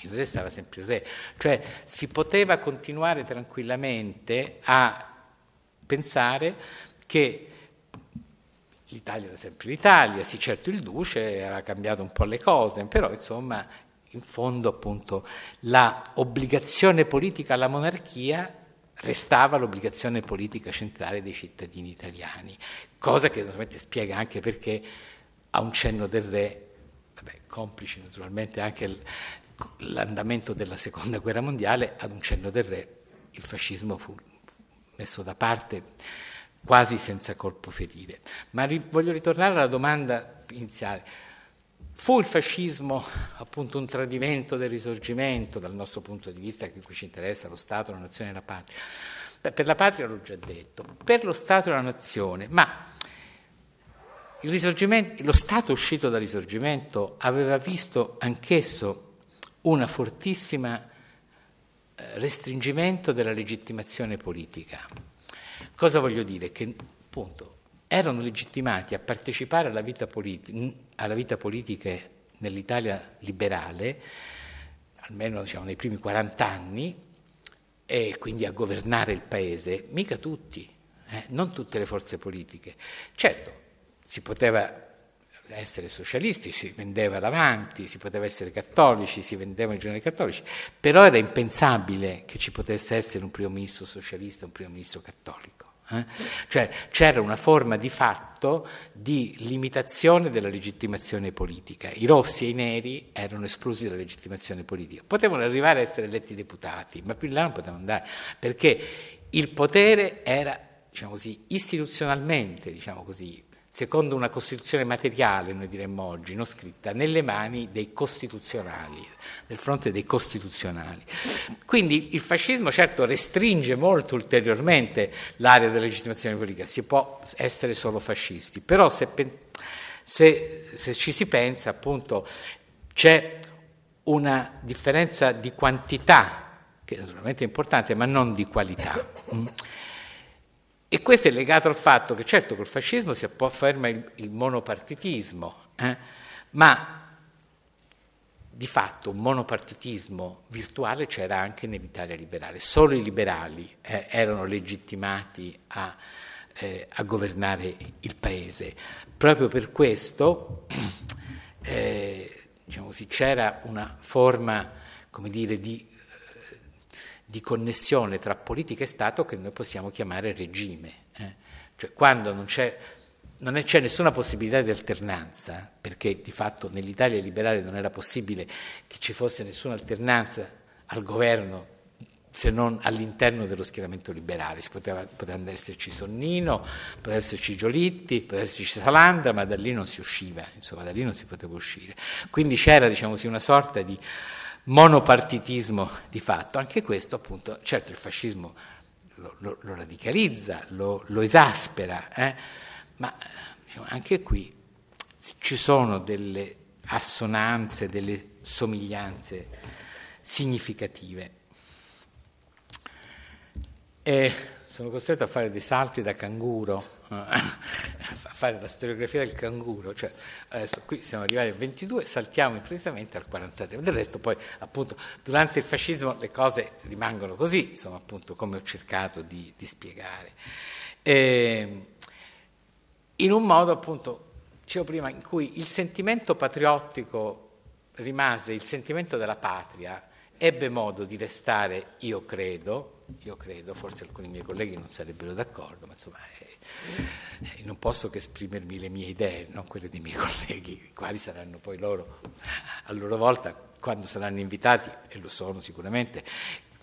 Il re stava sempre il re, cioè si poteva continuare tranquillamente a pensare che l'Italia era sempre l'Italia, sì certo il duce aveva cambiato un po' le cose, però insomma in fondo appunto la obbligazione politica alla monarchia restava l'obbligazione politica centrale dei cittadini italiani, cosa che naturalmente spiega anche perché a un cenno del re, vabbè, complici naturalmente anche l'andamento della seconda guerra mondiale, ad un cenno del re il fascismo fu messo da parte quasi senza colpo ferire. Ma voglio ritornare alla domanda iniziale. Fu il fascismo appunto un tradimento del risorgimento dal nostro punto di vista, che qui ci interessa lo Stato, la nazione e la patria. Per la patria l'ho già detto, per lo Stato e la nazione, ma lo Stato uscito dal risorgimento aveva visto anch'esso un fortissimo eh, restringimento della legittimazione politica. Cosa voglio dire? Che appunto erano legittimati a partecipare alla vita politica alla vita politica nell'Italia liberale, almeno diciamo, nei primi 40 anni, e quindi a governare il paese, mica tutti, eh, non tutte le forze politiche. Certo, si poteva essere socialisti, si vendeva l'avanti, si poteva essere cattolici, si vendeva i giornali cattolici, però era impensabile che ci potesse essere un primo ministro socialista, un primo ministro cattolico. Eh? Cioè c'era una forma di fatto di limitazione della legittimazione politica. I rossi e i neri erano esclusi dalla legittimazione politica. Potevano arrivare a essere eletti deputati, ma più in là non potevano andare, perché il potere era, diciamo così, istituzionalmente, diciamo così, secondo una Costituzione materiale, noi diremmo oggi, non scritta, nelle mani dei costituzionali, nel fronte dei costituzionali. Quindi il fascismo certo restringe molto ulteriormente l'area della legittimazione politica, si può essere solo fascisti, però se, se, se ci si pensa appunto c'è una differenza di quantità, che naturalmente è importante, ma non di qualità. E questo è legato al fatto che certo col fascismo si afferma il, il monopartitismo, eh, ma di fatto un monopartitismo virtuale c'era anche nell'Italia liberale, solo i liberali eh, erano legittimati a, eh, a, governare il paese. Proprio per questo eh, diciamo così, c'era una forma come dire, di di connessione tra politica e Stato che noi possiamo chiamare regime. Eh? Cioè, quando non c'è, non c'è nessuna possibilità di alternanza, perché di fatto nell'Italia liberale non era possibile che ci fosse nessuna alternanza al governo se non all'interno dello schieramento liberale. Si poteva, poteva esserci Sonnino, poteva esserci Giolitti, poteva esserci Salandra, ma da lì non si usciva, insomma da lì non si poteva uscire. Quindi c'era diciamo, una sorta di monopartitismo di fatto, anche questo appunto, certo il fascismo lo, lo, lo radicalizza, lo, lo esaspera, eh? ma diciamo, anche qui ci sono delle assonanze, delle somiglianze significative. E sono costretto a fare dei salti da canguro eh, a fare la storiografia del canguro, cioè, adesso qui siamo arrivati al 22, saltiamo imprecisamente al 43, del resto poi appunto durante il fascismo le cose rimangono così, insomma appunto come ho cercato di, di spiegare. E, ehm, in un modo appunto, dicevo prima, in cui il sentimento patriottico rimase, il sentimento della patria ebbe modo di restare, io credo, io credo, forse alcuni miei colleghi non sarebbero d'accordo, ma insomma... Eh, non posso che esprimermi le mie idee, non quelle dei miei colleghi, i quali saranno poi loro, a loro volta, quando saranno invitati, e lo sono sicuramente,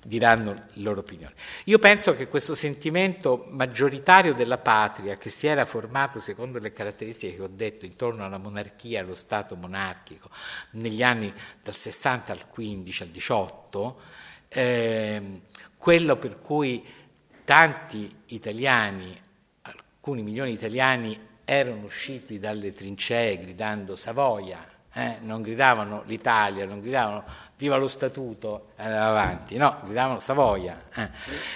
diranno la loro opinione. Io penso che questo sentimento maggioritario della patria, che si era formato secondo le caratteristiche che ho detto intorno alla monarchia, allo Stato monarchico, negli anni dal 60 al 15, al 18, eh, quello per cui tanti italiani alcuni milioni di italiani erano usciti dalle trincee gridando Savoia, eh? non gridavano l'Italia, non gridavano viva lo statuto, andava eh, avanti, no, gridavano Savoia. Eh?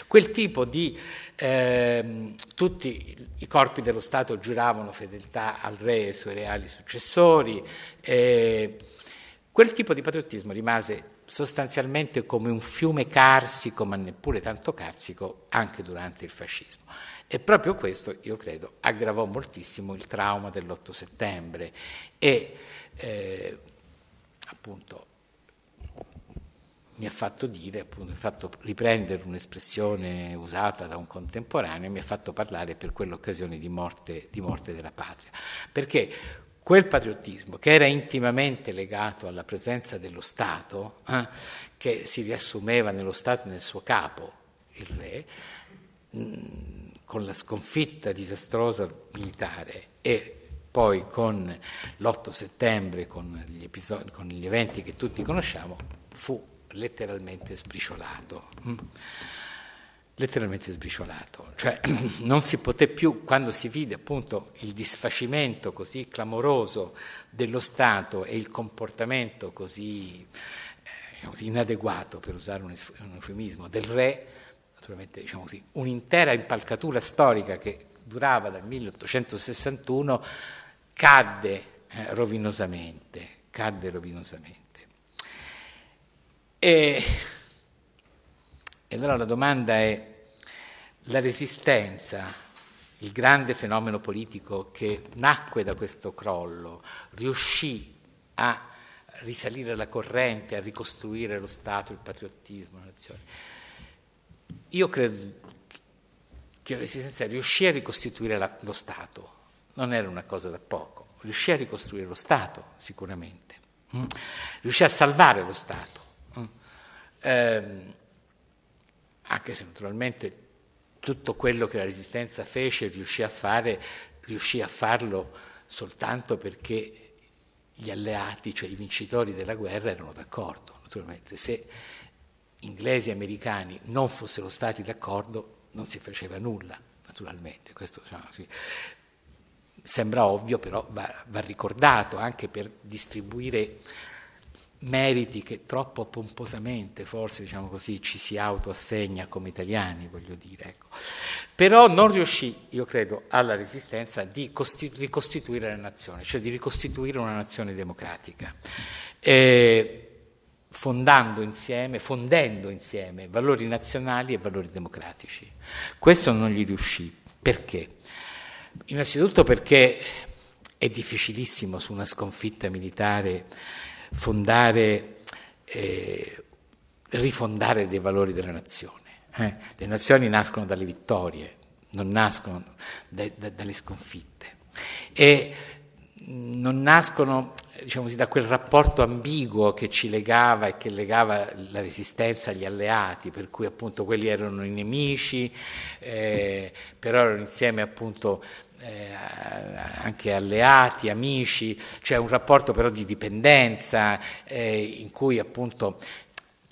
Quel tipo di... Eh, tutti i corpi dello Stato giuravano fedeltà al re e ai suoi reali successori. quel tipo di patriottismo rimase sostanzialmente come un fiume carsico, ma neppure tanto carsico, anche durante il fascismo. E proprio questo, io credo, aggravò moltissimo il trauma dell'8 settembre e eh, appunto mi ha fatto dire, appunto, mi ha fatto riprendere un'espressione usata da un contemporaneo, mi ha fatto parlare per quell'occasione di morte, di morte della patria. Perché quel patriottismo che era intimamente legato alla presenza dello Stato, eh, che si riassumeva nello Stato e nel suo capo, il re, mh, mm, con la sconfitta disastrosa militare e poi con l'8 settembre, con gli, episodi, con gli eventi che tutti conosciamo, fu letteralmente sbriciolato. Mm? Letteralmente sbriciolato, cioè non si poté più, quando si vide appunto il disfacimento così clamoroso dello Stato e il comportamento così eh, inadeguato, per usare un eufemismo, del re, diciamo così, un'intera impalcatura storica che durava dal 1861 cadde eh, rovinosamente, cadde rovinosamente. E, e allora la domanda è la resistenza, il grande fenomeno politico che nacque da questo crollo, riuscì a risalire la corrente, a ricostruire lo Stato, il patriottismo, la nazione. Io credo che la resistenza riuscì a ricostituire la, lo Stato, non era una cosa da poco, riuscì a ricostruire lo Stato sicuramente, mm. riuscì a salvare lo Stato, mm. eh, anche se naturalmente tutto quello che la resistenza fece riuscì a fare, riuscì a farlo soltanto perché gli alleati, cioè i vincitori della guerra, erano d'accordo, naturalmente. Se, inglesi e americani non fossero stati d'accordo non si faceva nulla, naturalmente. Questo diciamo, sì. sembra ovvio, però va, va, ricordato anche per distribuire meriti che troppo pomposamente forse diciamo così, ci si autoassegna come italiani, voglio dire. Ecco. Però non riuscì, io credo, alla resistenza di costi- ricostituire la nazione, cioè di ricostituire una nazione democratica. Eh, fondando insieme, fondendo insieme valori nazionali e valori democratici. Questo non gli riuscì. Perché? Innanzitutto perché è difficilissimo su una sconfitta militare fondare, eh, rifondare dei valori della nazione. Eh? Le nazioni nascono dalle vittorie, non nascono da, da, dalle sconfitte. E mm, non nascono diciamo così, da quel rapporto ambiguo che ci legava e che legava la resistenza agli alleati, per cui appunto quelli erano i nemici, eh, però erano insieme appunto eh, anche alleati, amici, cioè un rapporto però di dipendenza eh, in cui appunto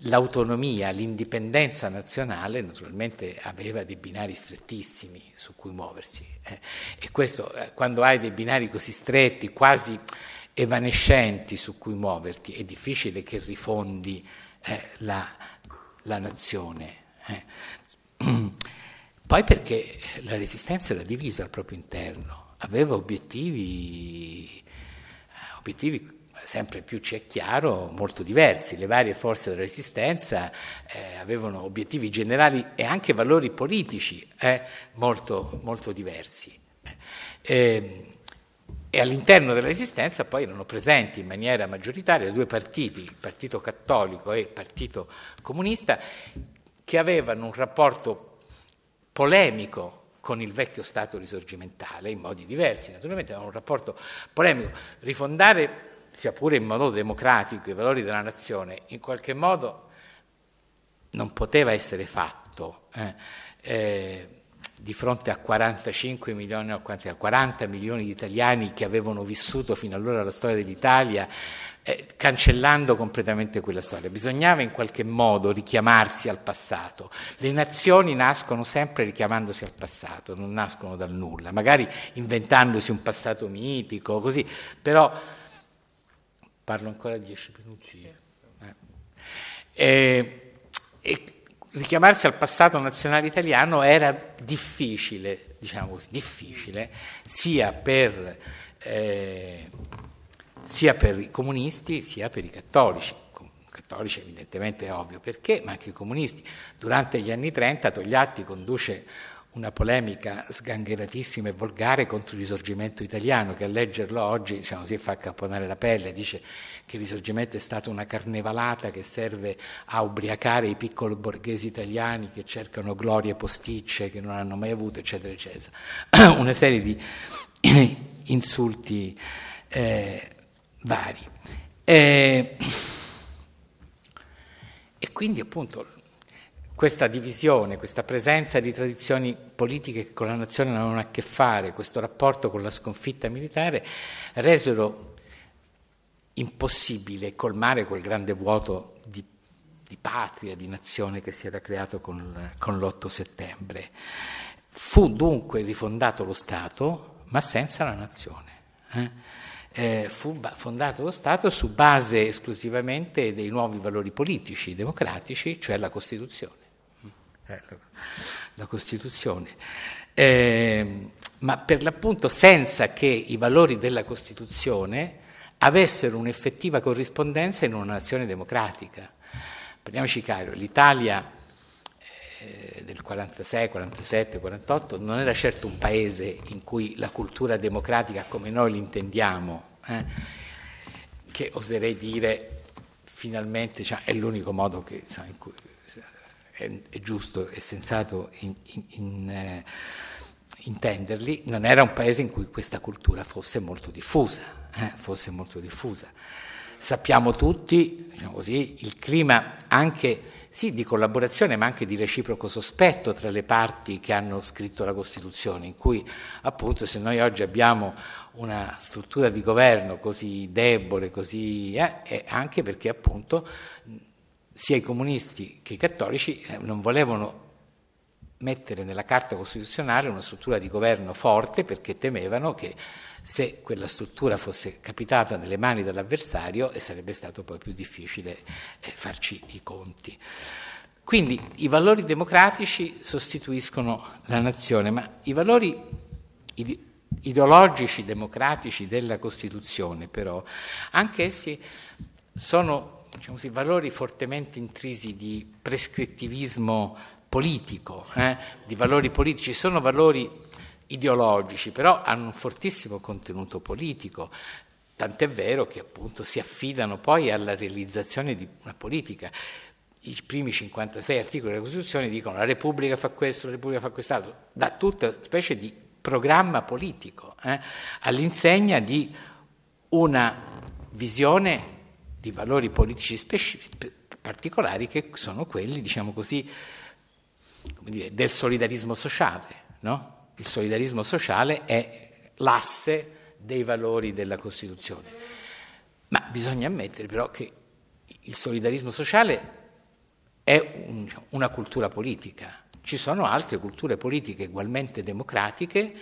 l'autonomia, l'indipendenza nazionale naturalmente aveva dei binari strettissimi su cui muoversi eh. e questo eh, quando hai dei binari così stretti, quasi evanescenti su cui muoverti, è difficile che rifondi eh, la, la, nazione. Eh. Poi perché la resistenza era divisa al proprio interno, aveva obiettivi, obiettivi sempre più ci è chiaro, molto diversi. Le varie forze della resistenza eh, avevano obiettivi generali e anche valori politici eh, molto, molto diversi. Eh, ehm, e all'interno della Resistenza poi erano presenti in maniera maggioritaria due partiti, il Partito Cattolico e il Partito Comunista, che avevano un rapporto polemico con il vecchio Stato risorgimentale in modi diversi, naturalmente avevano un rapporto polemico. Rifondare, sia pure in modo democratico, i valori della nazione, in qualche modo non poteva essere fatto. Eh, eh, di fronte a 45 milioni, no, a 40 milioni di italiani che avevano vissuto fino allora la storia dell'Italia, eh, cancellando completamente quella storia. Bisognava in qualche modo richiamarsi al passato. Le nazioni nascono sempre richiamandosi al passato, non nascono dal nulla, magari inventandosi un passato mitico, così, però parlo ancora 10 minuti. Eh. Eh, richiamarsi al passato nazionale italiano era difficile, diciamo così, difficile sia per, eh, sia per i comunisti sia per i cattolici cattolici evidentemente è ovvio perché, ma anche i comunisti. Durante gli anni 30 Togliatti conduce una polemica sgangheratissima e volgare contro il risorgimento italiano, che a leggerlo oggi diciamo così, fa accapponare la pelle, dice che il risorgimento è stata una carnevalata che serve a ubriacare i piccoli borghesi italiani che cercano glorie posticce che non hanno mai avuto, eccetera, eccetera. una serie di insulti eh, vari. Eh, e quindi appunto questa divisione, questa presenza di tradizioni politiche che con la nazione non hanno a che fare, questo rapporto con la sconfitta militare, resero impossibile colmare quel grande vuoto di, di patria, di nazione che si era creato con, con l'8 settembre. Fu dunque rifondato lo Stato, ma senza la nazione. Eh? Eh, fu ba- fondato lo Stato su base esclusivamente dei nuovi valori politici, democratici, cioè la Costituzione. Eh, la Costituzione, eh, ma per l'appunto senza che i valori della Costituzione avessero un'effettiva corrispondenza in una nazione democratica. Prendiamoci caro, l'Italia eh, del 46, 47, 48 non era certo un paese in cui la cultura democratica come noi l'intendiamo, eh, che oserei dire finalmente cioè, è l'unico modo che, cioè, in cui è, è giusto e sensato in, in, in, eh, intenderli, non era un paese in cui questa cultura fosse molto diffusa. Eh, fosse molto diffusa. Sappiamo tutti, diciamo così, il clima anche sì, di collaborazione, ma anche di reciproco sospetto tra le parti che hanno scritto la Costituzione, in cui appunto se noi oggi abbiamo una struttura di governo così debole, così, eh, è anche perché appunto sia i comunisti che i cattolici eh, non volevano mettere nella Carta Costituzionale una struttura di governo forte perché temevano che se quella struttura fosse capitata nelle mani dell'avversario eh, sarebbe stato poi più difficile eh, farci i conti. Quindi i valori democratici sostituiscono la nazione, ma i valori ideologici democratici della Costituzione però, anche essi sono diciamo così, valori fortemente intrisi di prescrittivismo politico, eh, di valori politici, sono valori ideologici, però hanno un fortissimo contenuto politico, tant'è vero che appunto si affidano poi alla realizzazione di una politica. I primi 56 articoli della Costituzione dicono la Repubblica fa questo, la Repubblica fa quest'altro, da tutta una specie di programma politico, eh, all'insegna di una visione di valori politici particolari che sono quelli, diciamo così, dire, del solidarismo sociale. No? Il solidarismo sociale è l'asse dei valori della Costituzione. Ma bisogna ammettere però che il solidarismo sociale è un, diciamo, una cultura politica. Ci sono altre culture politiche ugualmente democratiche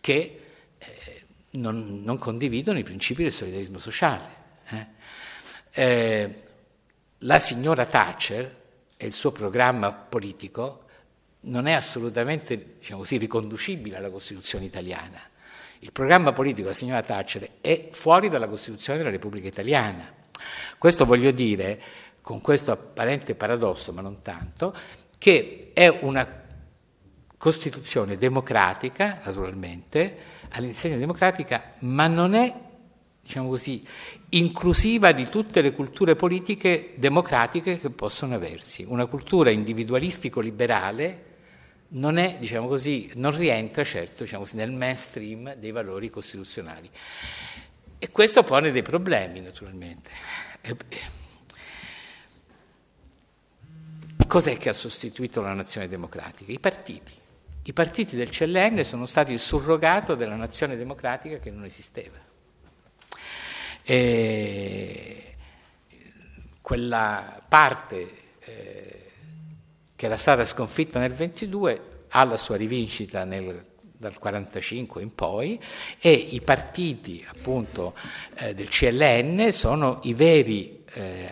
che eh, non, non, condividono i principi del solidarismo sociale. Eh? eh, la signora Thatcher e il suo programma politico non è assolutamente diciamo così, riconducibile alla Costituzione italiana. Il programma politico della signora Thatcher è fuori dalla Costituzione della Repubblica Italiana. Questo voglio dire, con questo apparente paradosso, ma non tanto, che è una Costituzione democratica, naturalmente, all'insegna democratica, ma non è diciamo così, inclusiva di tutte le culture politiche democratiche che possono aversi. Una cultura individualistico-liberale non, è, diciamo così, non rientra certo diciamo così, nel mainstream dei valori costituzionali. E questo pone dei problemi, naturalmente. Cos'è che ha sostituito la nazione democratica? I partiti. I partiti del CLN sono stati il surrogato della nazione democratica che non esisteva e quella parte eh, che era stata sconfitta nel 22 ha la sua rivincita nel dal 45 in poi e i partiti appunto eh, del CLN sono i veri eh,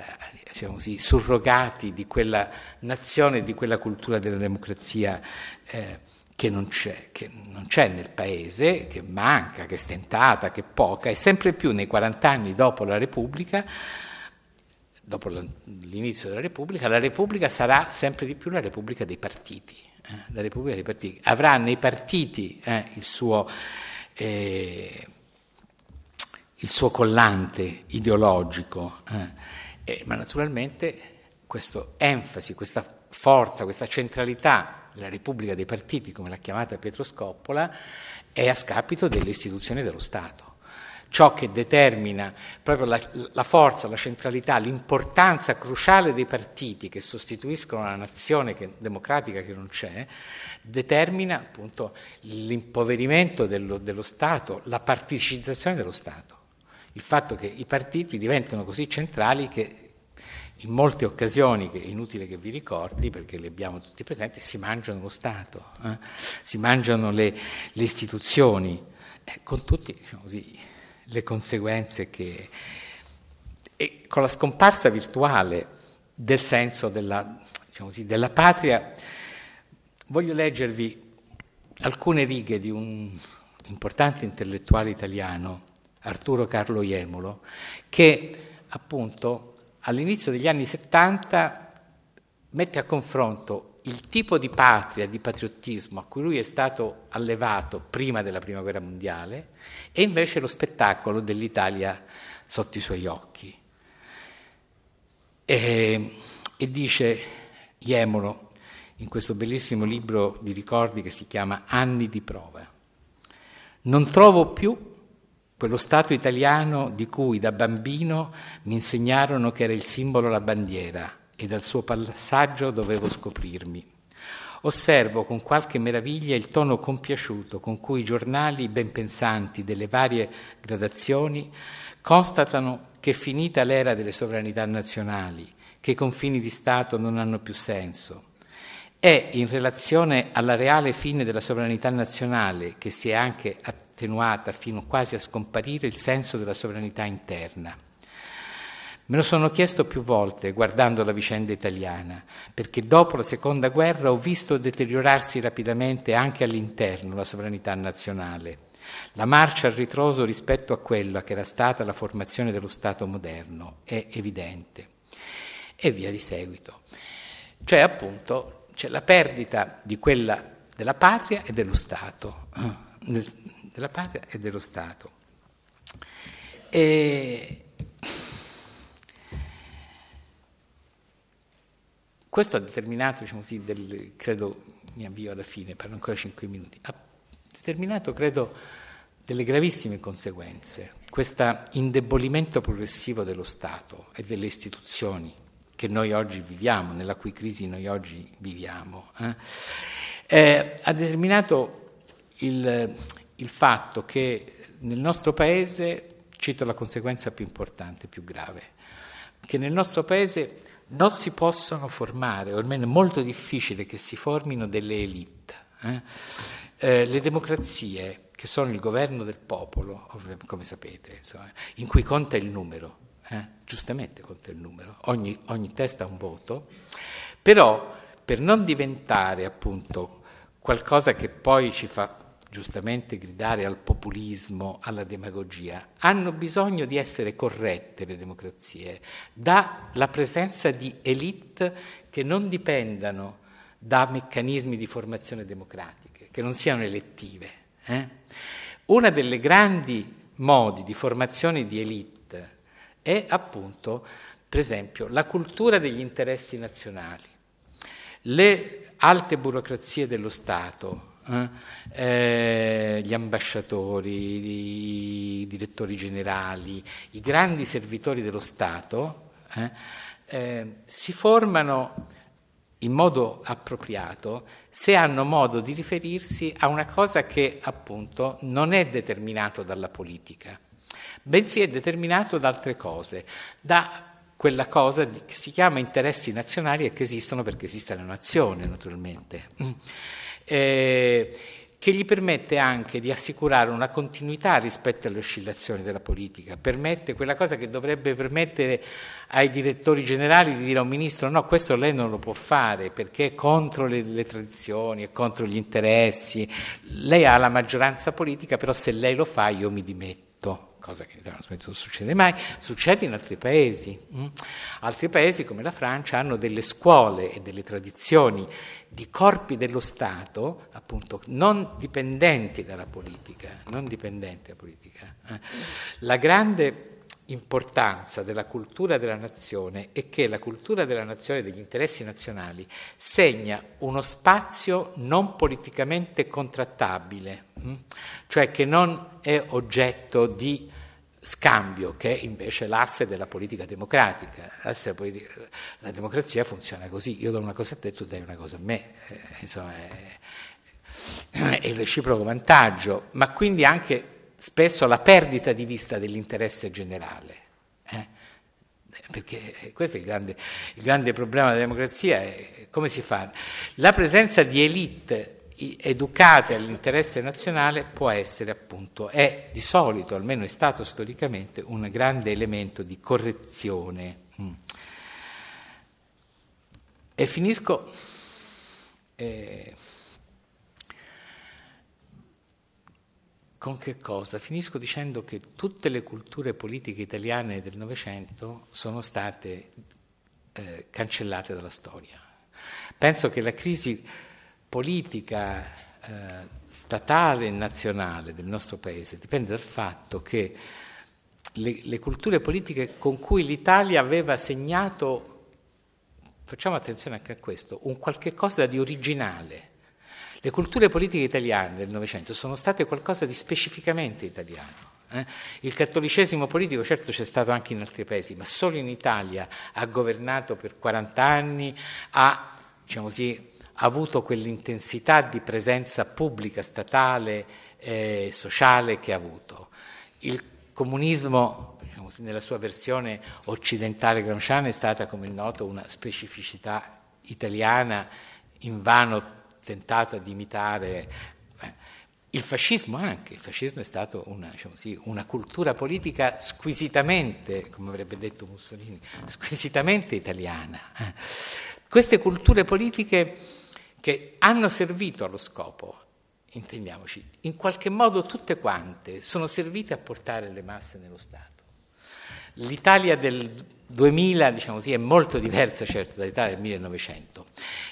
diciamo così, surrogati di quella nazione, di quella cultura della democrazia eh, che non, che non c'è, nel paese, che manca, che è stentata, che è poca, e sempre più nei 40 anni dopo la Repubblica, dopo l'inizio della Repubblica, la Repubblica sarà sempre di più la Repubblica dei partiti. Eh? La Repubblica dei partiti avrà nei partiti eh, il, suo, eh, il, suo, collante ideologico, eh, ma naturalmente questa enfasi, questa forza, questa centralità la Repubblica dei Partiti, come l'ha chiamata Pietro Scoppola, è a scapito delle istituzioni dello Stato. Ciò che determina proprio la, la forza, la centralità, l'importanza cruciale dei partiti che sostituiscono la nazione che, democratica che non c'è, determina appunto l'impoverimento dello, dello Stato, la particizzazione dello Stato. Il fatto che i partiti diventano così centrali che in molte occasioni, che è inutile che vi ricordi perché le abbiamo tutti presenti, si mangiano lo Stato, eh? si mangiano le, le istituzioni, eh, con tutte diciamo le conseguenze che... E con la scomparsa virtuale del senso della, diciamo così, della patria, voglio leggervi alcune righe di un importante intellettuale italiano, Arturo Carlo Iemolo, che appunto all'inizio degli anni 70 mette a confronto il tipo di patria, di patriottismo a cui lui è stato allevato prima della Prima Guerra Mondiale e invece lo spettacolo dell'Italia sotto i suoi occhi. E, e dice Jemolo in questo bellissimo libro di ricordi che si chiama Anni di prova. Non trovo più quello Stato italiano di cui da bambino mi insegnarono che era il simbolo la bandiera e dal suo passaggio dovevo scoprirmi. Osservo con qualche meraviglia il tono compiaciuto con cui i giornali ben pensanti delle varie gradazioni constatano che è finita l'era delle sovranità nazionali, che i confini di Stato non hanno più senso. È in relazione alla reale fine della sovranità nazionale che si è anche attiva attenuata fino quasi a scomparire il senso della sovranità interna. Me lo sono chiesto più volte guardando la vicenda italiana, perché dopo la seconda guerra ho visto deteriorarsi rapidamente anche all'interno la sovranità nazionale, la marcia al ritroso rispetto a quella che era stata la formazione dello Stato moderno è evidente. E via di seguito. Cioè appunto c'è la perdita quella, della patria e dello Stato, eh, della patria e dello Stato. E questo ha determinato, diciamo così, del, credo, mi avvio alla fine, parlo ancora 5 minuti, ha determinato, credo, delle gravissime conseguenze, questo indebolimento progressivo dello Stato e delle istituzioni che noi oggi viviamo, nella cui crisi noi oggi viviamo, eh, eh, ha determinato il, il fatto che nel nostro Paese, cito la conseguenza più importante, più grave, che nel nostro Paese non si possono formare, o almeno è molto difficile che si formino delle elite. Eh? Eh, le democrazie, che sono il governo del popolo, come sapete, insomma, in cui conta il numero, eh? giustamente conta il numero, ogni, ogni testa ha un voto, però per non diventare appunto qualcosa che poi ci fa giustamente gridare al populismo, alla demagogia, hanno bisogno di essere corrette le democrazie dalla presenza di elite che non dipendano da meccanismi di formazione democratiche, che non siano elettive. Eh? Una delle grandi modi di formazione di elite è appunto, per esempio, la cultura degli interessi nazionali, le alte burocrazie dello Stato, eh? eh, gli ambasciatori, i direttori generali, i grandi servitori dello Stato eh? eh, si formano in modo appropriato se hanno modo di riferirsi a una cosa che appunto non è determinato dalla politica, bensì è determinato da altre cose, da quella cosa che si chiama interessi nazionali e che esistono perché esiste la nazione naturalmente eh, che gli permette anche di assicurare una continuità rispetto alle oscillazioni della politica, permette quella cosa che dovrebbe permettere ai direttori generali di dire a un ministro no, questo lei non lo può fare perché è contro le, le tradizioni, è contro gli interessi, lei ha la maggioranza politica, però se lei lo fa io mi dimetto cosa che non succede mai, succede in altri paesi. Mm? Altri paesi come la Francia hanno delle scuole e delle tradizioni di corpi dello Stato, appunto, non dipendenti dalla politica, non dipendenti dalla politica. Eh? La grande importanza della cultura della nazione è che la cultura della nazione degli interessi nazionali segna uno spazio non politicamente contrattabile, mm? cioè che non è oggetto di scambio, che è invece l'asse della politica democratica. la democrazia funziona così, io do una cosa a te, tu dai una cosa a me. Eh, insomma, è, è il reciproco vantaggio, ma quindi anche spesso la perdita di vista dell'interesse generale. Eh? Perché questo è il grande, il grande problema della democrazia, come si fa? La presenza di elite educate all'interesse nazionale può essere appunto, è di solito, almeno è stato storicamente, un grande elemento di correzione. Mm. E finisco eh, con che cosa? Finisco dicendo che tutte le culture politiche italiane del Novecento sono state eh, cancellate dalla storia. Penso che la crisi politica eh, statale e nazionale del nostro paese dipende dal fatto che le, le culture politiche con cui l'Italia aveva segnato, facciamo attenzione anche a questo, un qualche cosa di originale le culture politiche italiane del Novecento sono state qualcosa di specificamente italiano. Eh. Il cattolicesimo politico certo c'è stato anche in altri paesi, ma solo in Italia ha governato per 40 anni, ha, diciamo così, avuto quell'intensità di presenza pubblica, statale, eh, sociale che ha avuto. Il comunismo diciamo così, nella sua versione occidentale gramsciana è stata, come è noto, una specificità italiana, in vano tentata di imitare. Eh, il fascismo anche, il fascismo è stato una, diciamo sì, una cultura politica squisitamente, come avrebbe detto Mussolini, squisitamente italiana. Eh, queste culture politiche che hanno servito allo scopo, intendiamoci, in qualche modo tutte quante sono servite a portare le masse nello Stato. L'Italia del 2000 diciamo così, è molto diversa certo dall'Italia del 1900.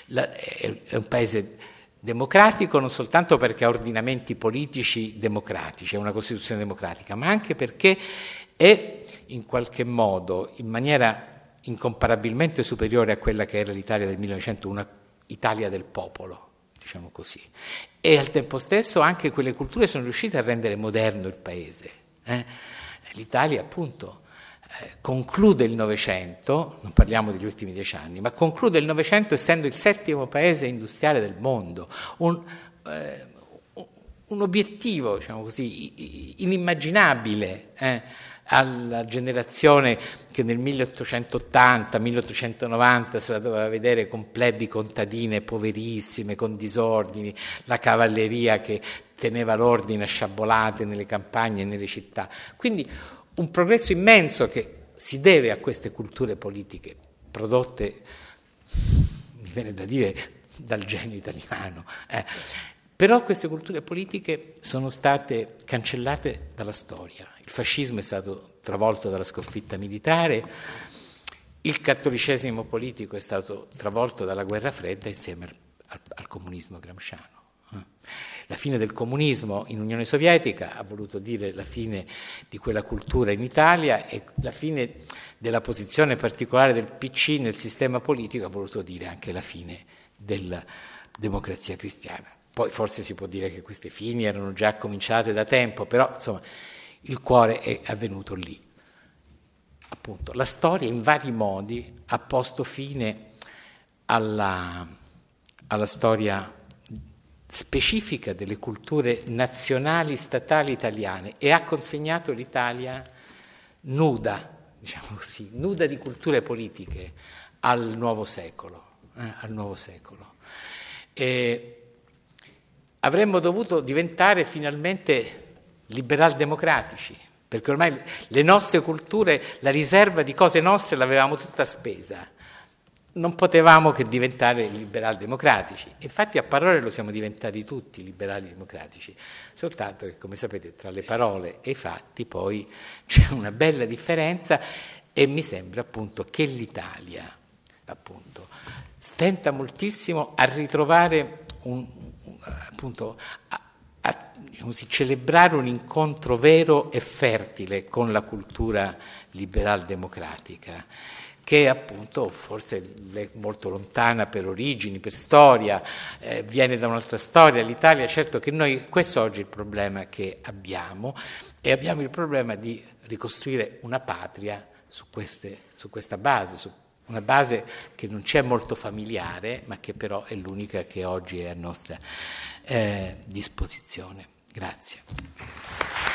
La, è, è un paese democratico non soltanto perché ha ordinamenti politici democratici, è una Costituzione democratica, ma anche perché è in qualche modo, in maniera incomparabilmente superiore a quella che era l'Italia del 1900, una Italia del popolo, diciamo così. E al tempo stesso anche quelle culture sono riuscite a rendere moderno il paese. Eh? L'Italia, appunto, conclude il Novecento, non parliamo degli ultimi dieci anni, ma conclude il Novecento essendo il settimo paese industriale del mondo, un, eh, un obiettivo diciamo così, inimmaginabile eh, alla generazione che nel 1880-1890 se la doveva vedere con plebi contadine poverissime, con disordini, la cavalleria che teneva l'ordine a sciabolate nelle campagne e nelle città. Quindi un progresso immenso che si deve a queste culture politiche prodotte, mi viene da dire, dal genio italiano. Eh. Però queste culture politiche sono state cancellate dalla storia. Il fascismo è stato travolto dalla sconfitta militare, il cattolicesimo politico è stato travolto dalla guerra fredda insieme al, al, comunismo gramsciano. Eh. La fine del comunismo in Unione Sovietica ha voluto dire la fine di quella cultura in Italia e la fine della posizione particolare del PC nel sistema politico ha voluto dire anche la fine della democrazia cristiana. Poi forse si può dire che queste fini erano già cominciate da tempo, però insomma il cuore è avvenuto lì. Appunto, la storia in vari modi ha posto fine alla, alla storia specifica delle culture nazionali, statali italiane e ha consegnato l'Italia nuda, diciamo così, nuda di culture politiche al nuovo secolo. Eh, al nuovo secolo. E avremmo dovuto diventare finalmente liberal democratici, perché ormai le nostre culture, la riserva di cose nostre l'avevamo tutta spesa non potevamo che diventare liberal democratici. Infatti a parole lo siamo diventati tutti liberali democratici, soltanto che come sapete tra le parole e i fatti poi c'è una bella differenza e mi sembra appunto che l'Italia appunto, stenta moltissimo a ritrovare un, appunto, a, a diciamo così, celebrare un incontro vero e fertile con la cultura liberal democratica che appunto forse è molto lontana per origini, per storia, eh, viene da un'altra storia, l'Italia, certo che noi, questo oggi è il problema che abbiamo e abbiamo il problema di ricostruire una patria su, queste, su questa base, su una base che non c'è molto familiare, ma che però è l'unica che oggi è a nostra eh, disposizione. Grazie.